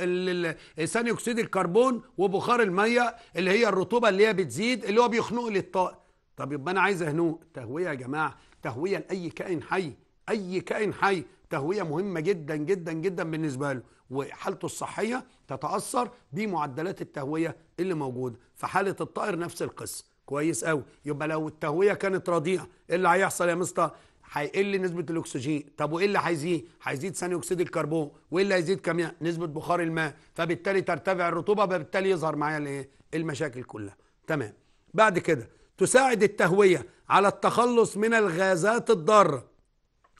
ثاني اكسيد الكربون وبخار الميه اللي هي الرطوبه اللي هي بتزيد اللي هو بيخنق لي الطاقه طب يبقى انا عايز اهنوق تهويه يا جماعه تهويه لاي كائن حي اي كائن حي تهويه مهمه جدا جدا جدا بالنسبه له وحالته الصحيه تتاثر بمعدلات التهويه اللي موجوده فحاله الطائر نفس القصه كويس قوي يبقى لو التهويه كانت رضيعه ايه اللي هيحصل يا مستر هيقل نسبه الاكسجين طب وايه اللي هيزيد هيزيد ثاني اكسيد الكربون وايه اللي هيزيد كمان نسبه بخار الماء فبالتالي ترتفع الرطوبه فبالتالي يظهر معايا الايه المشاكل كلها تمام بعد كده تساعد التهويه على التخلص من الغازات الضاره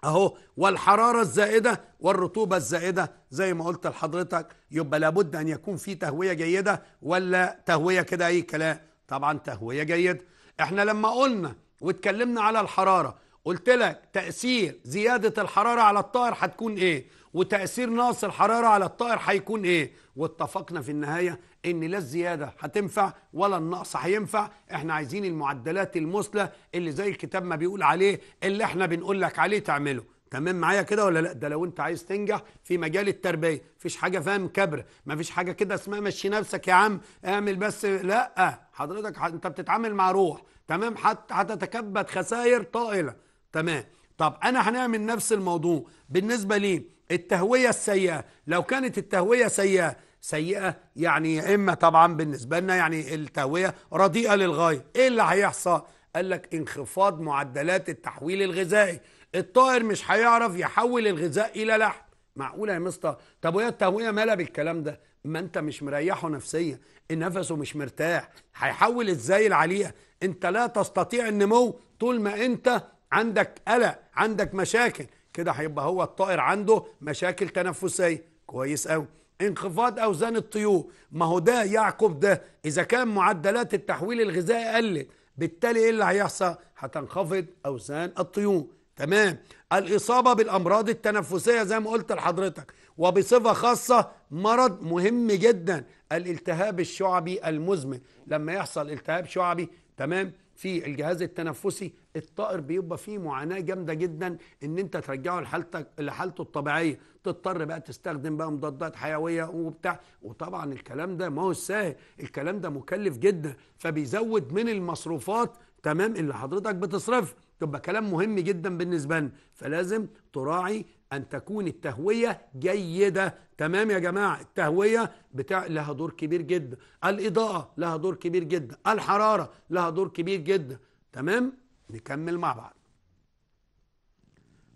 اهو والحراره الزائده والرطوبه الزائده زي ما قلت لحضرتك يبقى لابد ان يكون في تهويه جيده ولا تهويه كده اي كلام طبعا تهوية جيد احنا لما قلنا واتكلمنا على الحرارة قلت لك تأثير زيادة الحرارة على الطائر هتكون ايه وتأثير نقص الحرارة على الطائر هيكون ايه واتفقنا في النهاية ان لا الزيادة هتنفع ولا النقص هينفع احنا عايزين المعدلات المثلى اللي زي الكتاب ما بيقول عليه اللي احنا بنقول لك عليه تعمله تمام معايا كده ولا لا ده لو انت عايز تنجح في مجال التربيه مفيش حاجه فاهم كبر مفيش حاجه كده اسمها مشي نفسك يا عم اعمل بس لا حضرتك ح... انت بتتعامل مع روح تمام حتى هتتكبد خسائر طائله تمام طب انا هنعمل نفس الموضوع بالنسبه لي التهويه السيئه لو كانت التهويه سيئه سيئه يعني يا اما طبعا بالنسبه لنا يعني التهويه رديئه للغايه ايه اللي هيحصل قال لك انخفاض معدلات التحويل الغذائي الطائر مش هيعرف يحول الغذاء الى لحم معقوله يا مستر طب وهي التهويه مالها بالكلام ده ما انت مش مريحه نفسيا نفسه مش مرتاح هيحول ازاي العليه انت لا تستطيع النمو طول ما انت عندك قلق عندك مشاكل كده هيبقى هو الطائر عنده مشاكل تنفسيه كويس قوي انخفاض اوزان الطيور ما هو ده يعقب ده اذا كان معدلات التحويل الغذائي قلت بالتالي ايه اللي هيحصل هتنخفض اوزان الطيور تمام الاصابه بالامراض التنفسيه زي ما قلت لحضرتك وبصفة خاصة مرض مهم جدا الالتهاب الشعبي المزمن لما يحصل التهاب شعبي تمام في الجهاز التنفسي الطائر بيبقى فيه معاناه جامده جدا ان انت ترجعه لحالتك لحالته الطبيعيه تضطر بقى تستخدم بقى مضادات حيويه وبتاع وطبعا الكلام ده ما هو سهل الكلام ده مكلف جدا فبيزود من المصروفات تمام اللي حضرتك بتصرفها تبقى كلام مهم جدا بالنسبه لنا فلازم تراعي أن تكون التهوية جيدة تمام يا جماعة التهوية بتاع لها دور كبير جدا الإضاءة لها دور كبير جدا الحرارة لها دور كبير جدا تمام نكمل مع بعض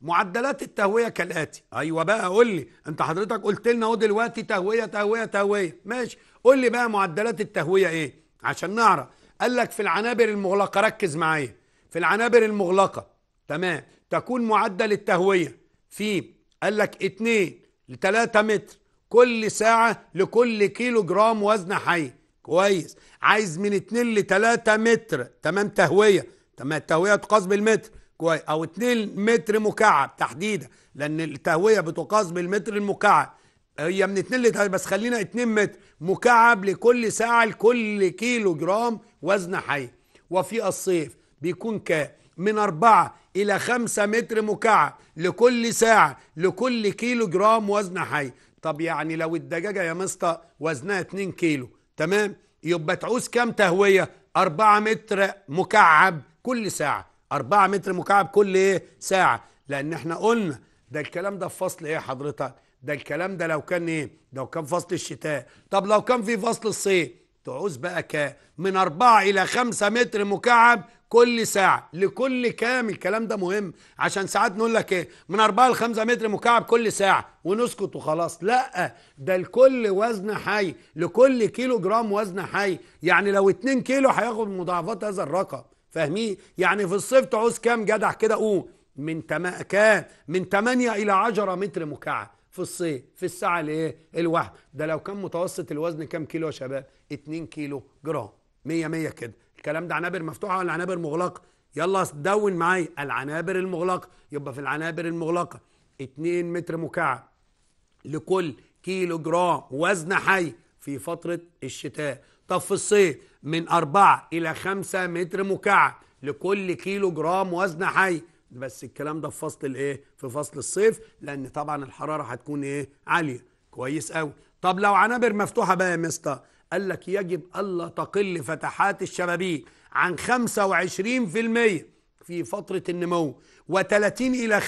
معدلات التهوية كالآتي أيوة بقى قول لي أنت حضرتك قلت لنا أهو دلوقتي تهوية تهوية تهوية ماشي قول لي بقى معدلات التهوية إيه عشان نعرف قال لك في العنابر المغلقة ركز معايا في العنابر المغلقة تمام تكون معدل التهوية في قال لك 2 ل 3 متر كل ساعة لكل كيلو جرام وزن حي كويس عايز من 2 ل 3 متر تمام تهوية تمام التهوية تقاس بالمتر كويس او 2 متر مكعب تحديدا لان التهوية بتقاس بالمتر المكعب هي من 2 ل 3 بس خلينا 2 متر مكعب لكل ساعة لكل كيلو جرام وزن حي وفي الصيف بيكون كام من 4 إلى خمسة متر مكعب لكل ساعة لكل كيلو جرام وزن حي طب يعني لو الدجاجة يا مستر وزنها 2 كيلو تمام يبقى تعوز كام تهوية 4 متر مكعب كل ساعة 4 متر مكعب كل ايه ساعة لأن احنا قلنا ده الكلام ده في فصل ايه حضرتك ده الكلام ده لو كان ايه لو كان فصل الشتاء طب لو كان في فصل الصيف تعوز بقى كام من 4 إلى 5 متر مكعب كل ساعة لكل كام الكلام ده مهم عشان ساعات نقول لك ايه من 4 إلى 5 متر مكعب كل ساعة ونسكت وخلاص لا ده لكل وزن حي لكل كيلو جرام وزن حي يعني لو 2 كيلو هياخد مضاعفات هذا الرقم فاهمين يعني في الصيف تعوز كام جدع كده قول من تم... كام من 8 إلى 10 متر مكعب في الصيف في الساعه الايه الواحده ده لو كان متوسط الوزن كام كيلو يا شباب 2 كيلو جرام 100 100 كده الكلام ده عنابر مفتوحه ولا عنابر مغلقه يلا دون معايا العنابر المغلقه يبقى في العنابر المغلقه 2 متر مكعب لكل كيلو جرام وزن حي في فتره الشتاء طب في الصيف من 4 الى 5 متر مكعب لكل كيلو جرام وزن حي بس الكلام ده في فصل الايه في فصل الصيف لان طبعا الحراره هتكون ايه عاليه كويس قوي طب لو عنابر مفتوحه بقى يا مستر قال لك يجب الا تقل فتحات الشبابيك عن 25% في فترة النمو و30 إلى 35%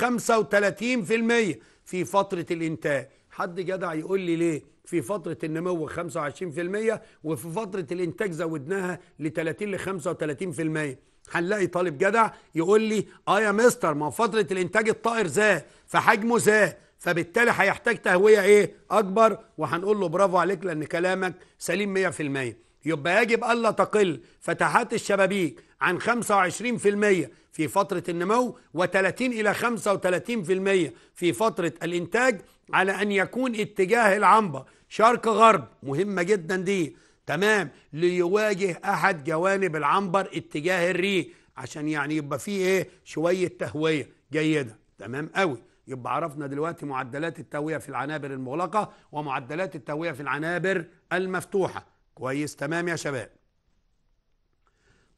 في فترة الإنتاج حد جدع يقول لي ليه في فترة النمو 25% وفي فترة الإنتاج زودناها ل 30 ل 35% هنلاقي طالب جدع يقول لي اه يا مستر ما فتره الانتاج الطائر زاد فحجمه زاد فبالتالي هيحتاج تهويه ايه اكبر وهنقول له برافو عليك لان كلامك سليم 100% يبقى يجب الا تقل فتحات الشبابيك عن 25% في فتره النمو و30 الى 35% في فتره الانتاج على ان يكون اتجاه العنبه شرق غرب مهمه جدا دي تمام ليواجه احد جوانب العنبر اتجاه الريح عشان يعني يبقى فيه ايه شويه تهويه جيده تمام قوي يبقى عرفنا دلوقتي معدلات التهويه في العنابر المغلقه ومعدلات التهويه في العنابر المفتوحه كويس تمام يا شباب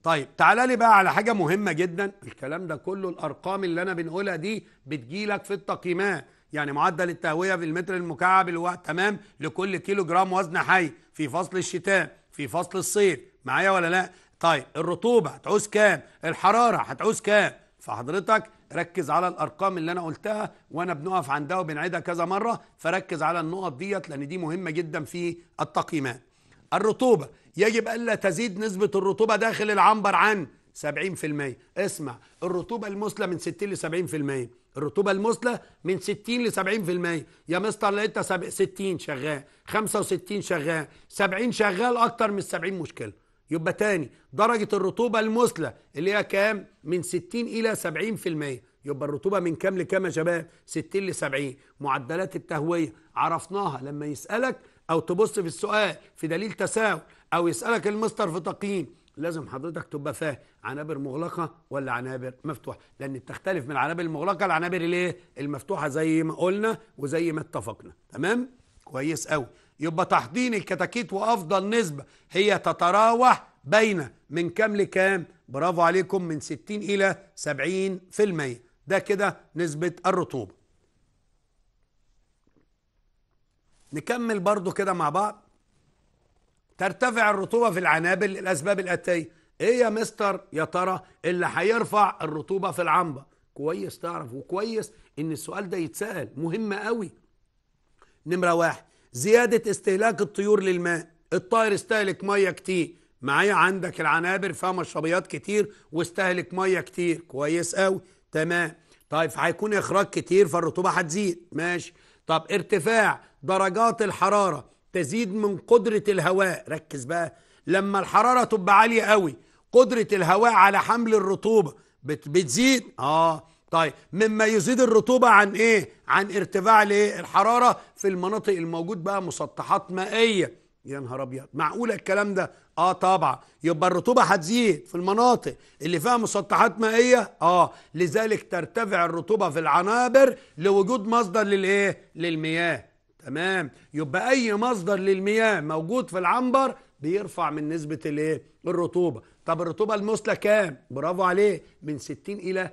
طيب تعال لي بقى على حاجه مهمه جدا الكلام ده كله الارقام اللي انا بنقولها دي بتجيلك في التقييمات يعني معدل التهويه في المتر المكعب اللي هو تمام لكل كيلو جرام وزن حي في فصل الشتاء في فصل الصيف معايا ولا لا طيب الرطوبه هتعوز كام الحراره هتعوز كام فحضرتك ركز على الارقام اللي انا قلتها وانا بنقف عندها وبنعيدها كذا مره فركز على النقط ديت لان دي مهمه جدا في التقييمات الرطوبه يجب الا تزيد نسبه الرطوبه داخل العنبر عن 70% اسمع الرطوبة المثلى من 60 ل 70% الرطوبة المثلى من 60 ل 70% يا مستر لقيت 60 شغال 65 شغال 70 شغال أكتر من 70 مشكلة يبقى تاني درجة الرطوبة المثلى اللي هي كام؟ من 60 إلى 70% يبقى الرطوبة من كام لكام يا شباب؟ 60 ل 70 معدلات التهوية عرفناها لما يسألك أو تبص في السؤال في دليل تساؤل أو يسألك المستر في تقييم لازم حضرتك تبقى فاهم عنابر مغلقه ولا عنابر مفتوحه لان بتختلف من العنابر المغلقه لعنابر الايه المفتوحه زي ما قلنا وزي ما اتفقنا تمام كويس قوي يبقى تحضين الكتاكيت وافضل نسبه هي تتراوح بين من كام لكام برافو عليكم من 60 الى 70% ده كده نسبه الرطوبه نكمل برضو كده مع بعض ترتفع الرطوبة في العنابل للأسباب الآتية إيه يا مستر يا ترى اللي هيرفع الرطوبة في العنبة كويس تعرف وكويس إن السؤال ده يتسأل مهم قوي نمرة واحد زيادة استهلاك الطيور للماء الطائر استهلك مية كتير معايا عندك العنابر فيها مشربيات كتير واستهلك مية كتير كويس قوي تمام طيب هيكون اخراج كتير فالرطوبه هتزيد ماشي طب ارتفاع درجات الحراره تزيد من قدرة الهواء ركز بقى لما الحرارة تبقى عالية قوي قدرة الهواء على حمل الرطوبة بتزيد اه طيب مما يزيد الرطوبة عن ايه عن ارتفاع الايه الحرارة في المناطق الموجود بقى مسطحات مائية يا نهار ابيض معقولة الكلام ده اه طبعا يبقى الرطوبة هتزيد في المناطق اللي فيها مسطحات مائية اه لذلك ترتفع الرطوبة في العنابر لوجود مصدر للايه للمياه تمام يبقى اي مصدر للمياه موجود في العنبر بيرفع من نسبه الايه الرطوبه طب الرطوبه المثلى كام برافو عليه من 60 الى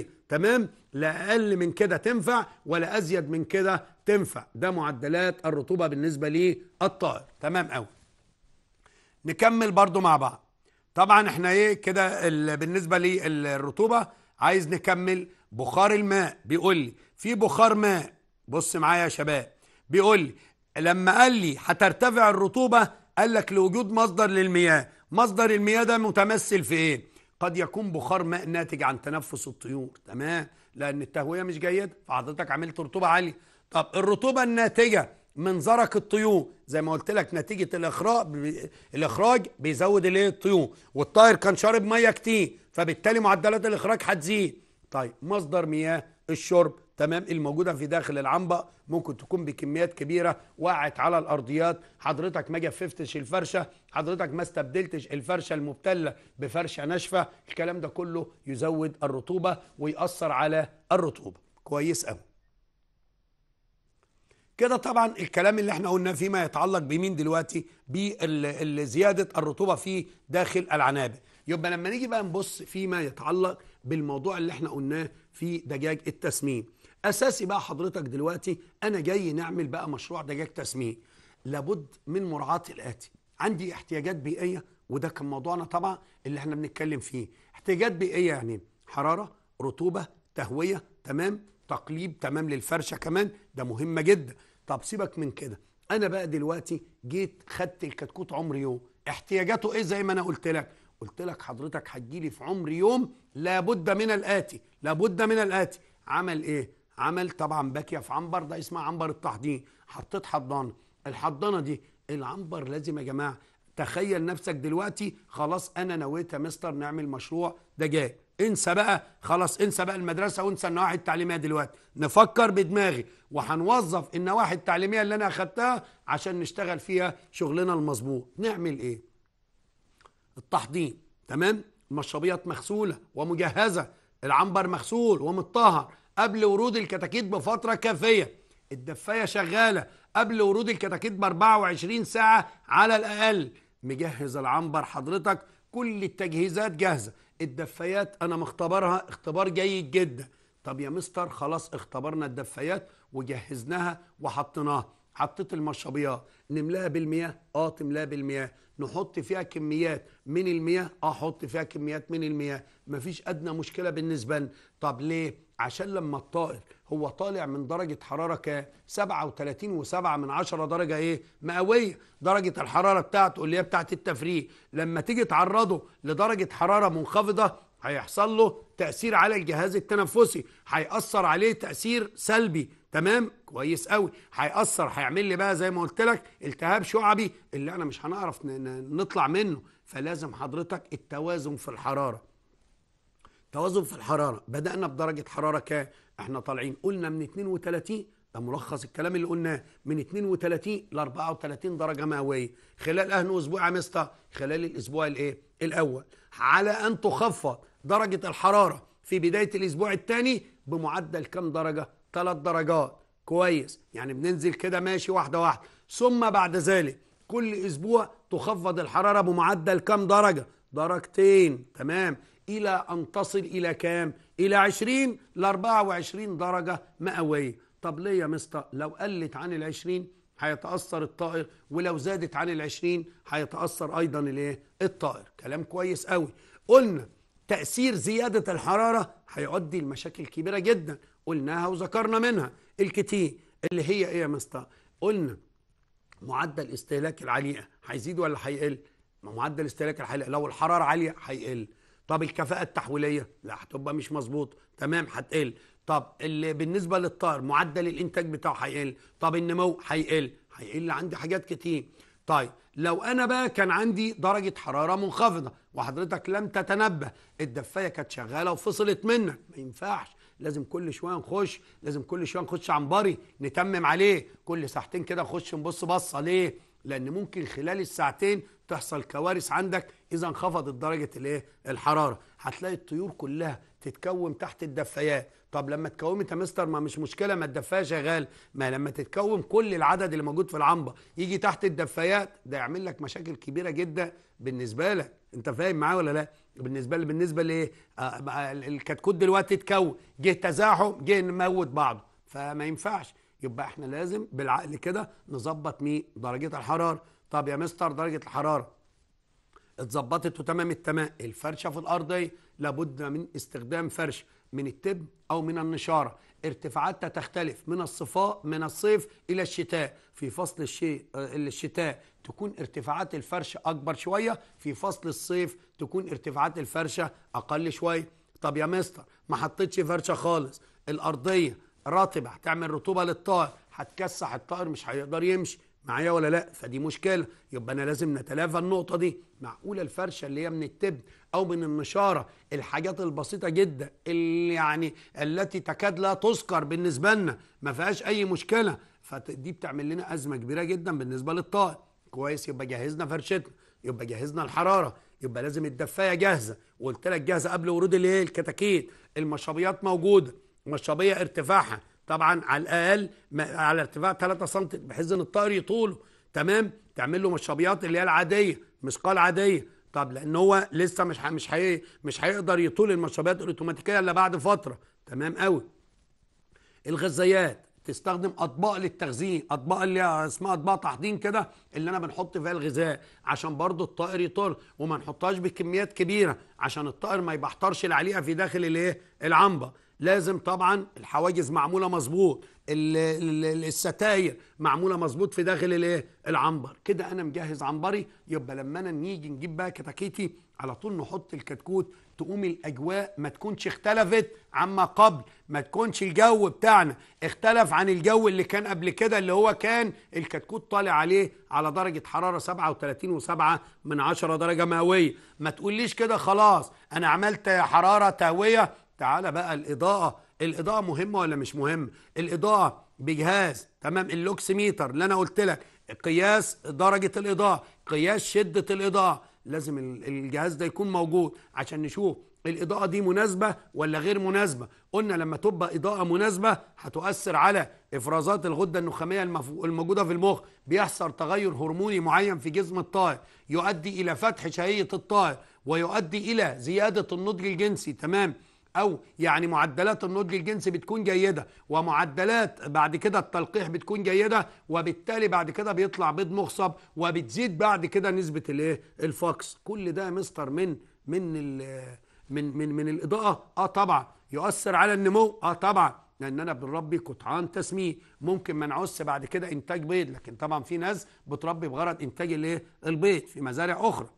70% تمام لا اقل من كده تنفع ولا ازيد من كده تنفع ده معدلات الرطوبه بالنسبه للطائر تمام قوي نكمل برضو مع بعض طبعا احنا ايه كده بالنسبه للرطوبه عايز نكمل بخار الماء بيقول لي في بخار ماء بص معايا يا شباب بيقول لي لما قال لي هترتفع الرطوبة قال لك لوجود مصدر للمياه مصدر المياه ده متمثل في ايه قد يكون بخار ماء ناتج عن تنفس الطيور تمام لان التهوية مش جيدة فحضرتك عملت رطوبة عالية طب الرطوبة الناتجة من زرق الطيور زي ما قلت لك نتيجة الاخراج الاخراج بيزود الايه الطيور والطائر كان شارب ميه كتير فبالتالي معدلات الاخراج هتزيد طيب مصدر مياه الشرب تمام الموجوده في داخل العنبق ممكن تكون بكميات كبيره وقعت على الارضيات حضرتك ما جففتش الفرشه حضرتك ما استبدلتش الفرشه المبتله بفرشه ناشفه الكلام ده كله يزود الرطوبه ويأثر على الرطوبه كويس قوي كده طبعا الكلام اللي احنا قلناه فيما يتعلق بمين دلوقتي بزياده الرطوبه في داخل العنابة يبقى لما نيجي بقى نبص فيما يتعلق بالموضوع اللي احنا قلناه في دجاج التسمين اساسي بقى حضرتك دلوقتي انا جاي نعمل بقى مشروع دجاج تسمين لابد من مراعاه الاتي عندي احتياجات بيئيه وده كان موضوعنا طبعا اللي احنا بنتكلم فيه احتياجات بيئيه يعني حراره رطوبه تهويه تمام تقليب تمام للفرشه كمان ده مهمه جدا طب سيبك من كده انا بقى دلوقتي جيت خدت الكتكوت عمر يوم احتياجاته ايه زي ما انا قلت لك قلت لك حضرتك هتجيلي في عمر يوم لابد من الاتي لابد من الاتي عمل ايه عمل طبعا باكيه في عنبر ده اسمها عنبر التحضين حطيت حضانه الحضانه دي العنبر لازم يا جماعه تخيل نفسك دلوقتي خلاص انا نويت يا مستر نعمل مشروع ده جاي انسى بقى خلاص انسى بقى المدرسه وانسى النواحي التعليميه دلوقتي نفكر بدماغي وهنوظف النواحي التعليميه اللي انا اخدتها عشان نشتغل فيها شغلنا المظبوط نعمل ايه التحضين تمام المشربيات مغسوله ومجهزه العنبر مغسول ومطهر قبل ورود الكتاكيت بفتره كافيه الدفايه شغاله قبل ورود الكتاكيت ب 24 ساعه على الاقل مجهز العنبر حضرتك كل التجهيزات جاهزه الدفايات انا مختبرها اختبار جيد جدا طب يا مستر خلاص اختبرنا الدفايات وجهزناها وحطيناها حطيت المشربيات نملاها بالمياه اه تملاها بالمياه نحط فيها كميات من المياه اه احط فيها كميات من المياه مفيش ادنى مشكله بالنسبه لنا طب ليه عشان لما الطائر هو طالع من درجة حرارة كام؟ 37 و7 من عشرة درجة ايه؟ مئوية، درجة الحرارة بتاعته اللي هي بتاعة التفريغ، لما تيجي تعرضه لدرجة حرارة منخفضة هيحصل له تأثير على الجهاز التنفسي، هيأثر عليه تأثير سلبي تمام كويس قوي هيأثر هيعمل لي بقى زي ما قلت لك التهاب شعبي اللي انا مش هنعرف نطلع منه فلازم حضرتك التوازن في الحراره توازن في الحراره بدانا بدرجه حراره كام احنا طالعين قلنا من 32 ده ملخص الكلام اللي قلناه من 32 ل 34 درجه مئويه خلال اهن اسبوع يا مستر خلال الاسبوع الايه الاول على ان تخفض درجه الحراره في بدايه الاسبوع الثاني بمعدل كام درجه ثلاث درجات كويس يعني بننزل كده ماشي واحدة واحدة ثم بعد ذلك كل أسبوع تخفض الحرارة بمعدل كام درجة درجتين تمام إلى أن تصل إلى كام إلى 20 ل 24 درجة مئوية طب ليه يا مستر لو قلت عن ال 20 هيتأثر الطائر ولو زادت عن ال 20 هيتأثر أيضا الايه الطائر كلام كويس قوي قلنا تأثير زيادة الحرارة هيؤدي لمشاكل كبيرة جدا قلناها وذكرنا منها الكتير اللي هي ايه يا مستر قلنا معدل استهلاك العليقه هيزيد ولا هيقل ما معدل استهلاك الحالي لو الحراره عاليه هيقل طب الكفاءه التحويليه لا هتبقى مش مظبوط تمام هتقل طب اللي بالنسبه للطائر معدل الانتاج بتاعه هيقل طب النمو هيقل هيقل عندي حاجات كتير طيب لو انا بقى كان عندي درجه حراره منخفضه وحضرتك لم تتنبه الدفايه كانت شغاله وفصلت منك ما ينفعش لازم كل شويه نخش لازم كل شويه نخش عنبري نتمم عليه كل ساعتين كده نخش نبص بصه ليه لان ممكن خلال الساعتين تحصل كوارث عندك اذا انخفضت درجه الايه الحراره هتلاقي الطيور كلها تتكوم تحت الدفايات طب لما تكومت يا مستر ما مش مشكله ما الدفايه شغال ما لما تتكوم كل العدد اللي موجود في العنبه يجي تحت الدفايات ده يعمل لك مشاكل كبيره جدا بالنسبه لك انت فاهم معايا ولا لا بالنسبه لي بالنسبه ل آه، آه، الكتكوت دلوقتي اتكون جه تزاحم جه نموت بعضه فما ينفعش يبقى احنا لازم بالعقل كده نظبط مين درجه الحراره طب يا مستر درجه الحراره اتظبطت وتمام التمام الفرشه في الارضيه لابد من استخدام فرشه من التب أو من النشارة ارتفاعاتها تختلف من الصفاء من الصيف إلى الشتاء في فصل الشيء آه، الشتاء تكون ارتفاعات الفرشة أكبر شوية في فصل الصيف تكون ارتفاعات الفرشة أقل شوية طب يا مستر ما حطيتش فرشة خالص الأرضية رطبة هتعمل رطوبة للطائر هتكسح الطائر مش هيقدر يمشي معايا ولا لا فدي مشكله يبقى انا لازم نتلافى النقطه دي معقوله الفرشه اللي هي من التبن او من النشاره الحاجات البسيطه جدا اللي يعني التي تكاد لا تذكر بالنسبه لنا ما فيهاش اي مشكله فدي بتعمل لنا ازمه كبيره جدا بالنسبه للطائر كويس يبقى جهزنا فرشتنا يبقى جهزنا الحراره يبقى لازم الدفايه جاهزه وقلت لك جاهزه قبل ورود الايه الكتاكيت المشربيات موجوده المشربيه ارتفاعها طبعا على الاقل على ارتفاع 3 سم بحيث ان الطائر يطوله تمام تعمل له مشربيات اللي هي العاديه مثقال عاديه طب لان هو لسه مش مش حي مش هيقدر يطول المشروبات الاوتوماتيكيه الا بعد فتره تمام قوي الغذايات تستخدم اطباق للتخزين اطباق اللي اسمها اطباق تحضين كده اللي انا بنحط فيها الغذاء عشان برضو الطائر يطر وما نحطهاش بكميات كبيره عشان الطائر ما يبحترش العليقه في داخل الايه العنبه لازم طبعا الحواجز معموله مظبوط الستاير معموله مظبوط في داخل الايه العنبر كده انا مجهز عنبري يبقى لما انا نيجي نجيب بقى كتاكيتي على طول نحط الكتكوت تقوم الاجواء ما تكونش اختلفت عما قبل ما تكونش الجو بتاعنا اختلف عن الجو اللي كان قبل كده اللي هو كان الكتكوت طالع عليه على درجه حراره 37 و7 من 10 درجه مئويه ما تقوليش كده خلاص انا عملت حراره تهويه تعالى بقى الاضاءه الاضاءه مهمه ولا مش مهمه الاضاءه بجهاز تمام اللوكسيميتر اللي انا قلت لك قياس درجه الاضاءه قياس شده الاضاءه لازم الجهاز ده يكون موجود عشان نشوف الاضاءه دي مناسبه ولا غير مناسبه قلنا لما تبقى اضاءه مناسبه هتؤثر على افرازات الغده النخاميه الموجوده في المخ بيحصل تغير هرموني معين في جسم الطائر يؤدي الى فتح شهيه الطائر ويؤدي الى زياده النضج الجنسي تمام او يعني معدلات النضج الجنسي بتكون جيده ومعدلات بعد كده التلقيح بتكون جيده وبالتالي بعد كده بيطلع بيض مخصب وبتزيد بعد كده نسبه الايه الفاكس كل ده مستر من من من من من الاضاءه اه طبعا يؤثر على النمو اه طبعا لان انا بنربي قطعان تسميه ممكن ما نعوزش بعد كده انتاج بيض لكن طبعا في ناس بتربي بغرض انتاج الايه البيض في مزارع اخرى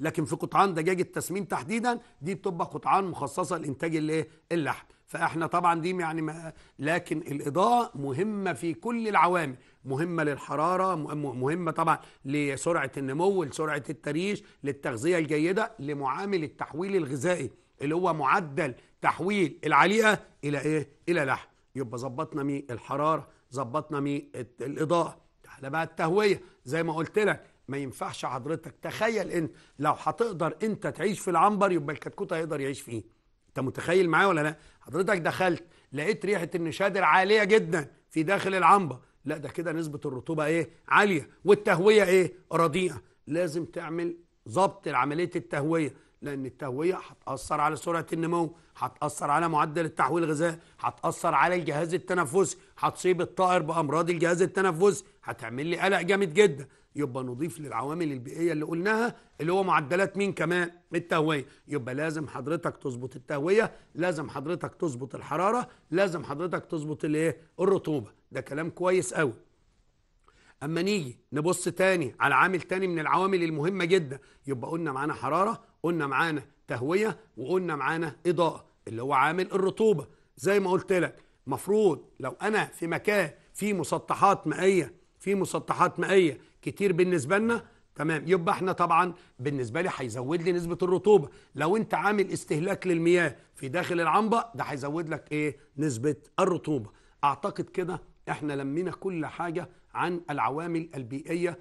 لكن في قطعان دجاج التسمين تحديدا دي بتبقى قطعان مخصصه لانتاج الايه اللحم فاحنا طبعا دي يعني ما لكن الاضاءه مهمه في كل العوامل مهمه للحراره مهمه طبعا لسرعه النمو لسرعه التريش للتغذيه الجيده لمعامل التحويل الغذائي اللي هو معدل تحويل العليقه الى ايه الى لحم يبقى ظبطنا مي الحراره ظبطنا مي الاضاءه تعالى بقى التهويه زي ما قلت لك ما ينفعش حضرتك تخيل ان لو هتقدر انت تعيش في العنبر يبقى الكتكوت هيقدر يعيش فيه انت متخيل معايا ولا لا حضرتك دخلت لقيت ريحه النشادر عاليه جدا في داخل العنبر لا ده كده نسبه الرطوبه ايه عاليه والتهويه ايه رديئه لازم تعمل ضبط لعمليه التهويه لان التهويه هتاثر على سرعه النمو هتاثر على معدل التحويل الغذائي هتاثر على الجهاز التنفسي هتصيب الطائر بامراض الجهاز التنفسي هتعمل لي قلق جامد جدا يبقى نضيف للعوامل البيئيه اللي قلناها اللي هو معدلات مين كمان التهويه يبقى لازم حضرتك تظبط التهويه لازم حضرتك تظبط الحراره لازم حضرتك تظبط الايه الرطوبه ده كلام كويس قوي اما نيجي نبص تاني على عامل تاني من العوامل المهمه جدا يبقى قلنا معانا حراره قلنا معانا تهويه وقلنا معانا اضاءه اللي هو عامل الرطوبه زي ما قلت لك مفروض لو انا في مكان فيه مسطحات مائيه في مسطحات مائيه كتير بالنسبه لنا تمام يبقى احنا طبعا بالنسبه لي هيزود لي نسبه الرطوبه لو انت عامل استهلاك للمياه في داخل العنبه ده هيزود لك ايه نسبه الرطوبه اعتقد كده احنا لمينا كل حاجه عن العوامل البيئيه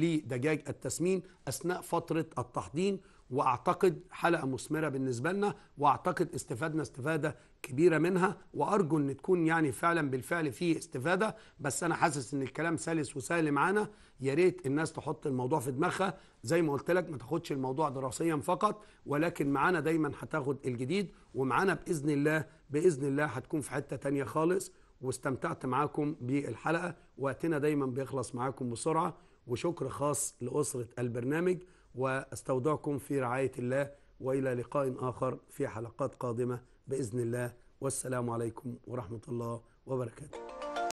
لدجاج التسمين اثناء فتره التحضين واعتقد حلقه مثمره بالنسبه لنا واعتقد استفدنا استفاده كبيره منها وارجو ان تكون يعني فعلا بالفعل في استفاده بس انا حاسس ان الكلام سلس وسهل معانا يا ريت الناس تحط الموضوع في دماغها زي ما قلت لك ما تاخدش الموضوع دراسيا فقط ولكن معانا دايما هتاخد الجديد ومعانا باذن الله باذن الله هتكون في حته تانية خالص واستمتعت معاكم بالحلقه وقتنا دايما بيخلص معاكم بسرعه وشكر خاص لاسره البرنامج واستودعكم في رعايه الله والى لقاء اخر في حلقات قادمه باذن الله والسلام عليكم ورحمه الله وبركاته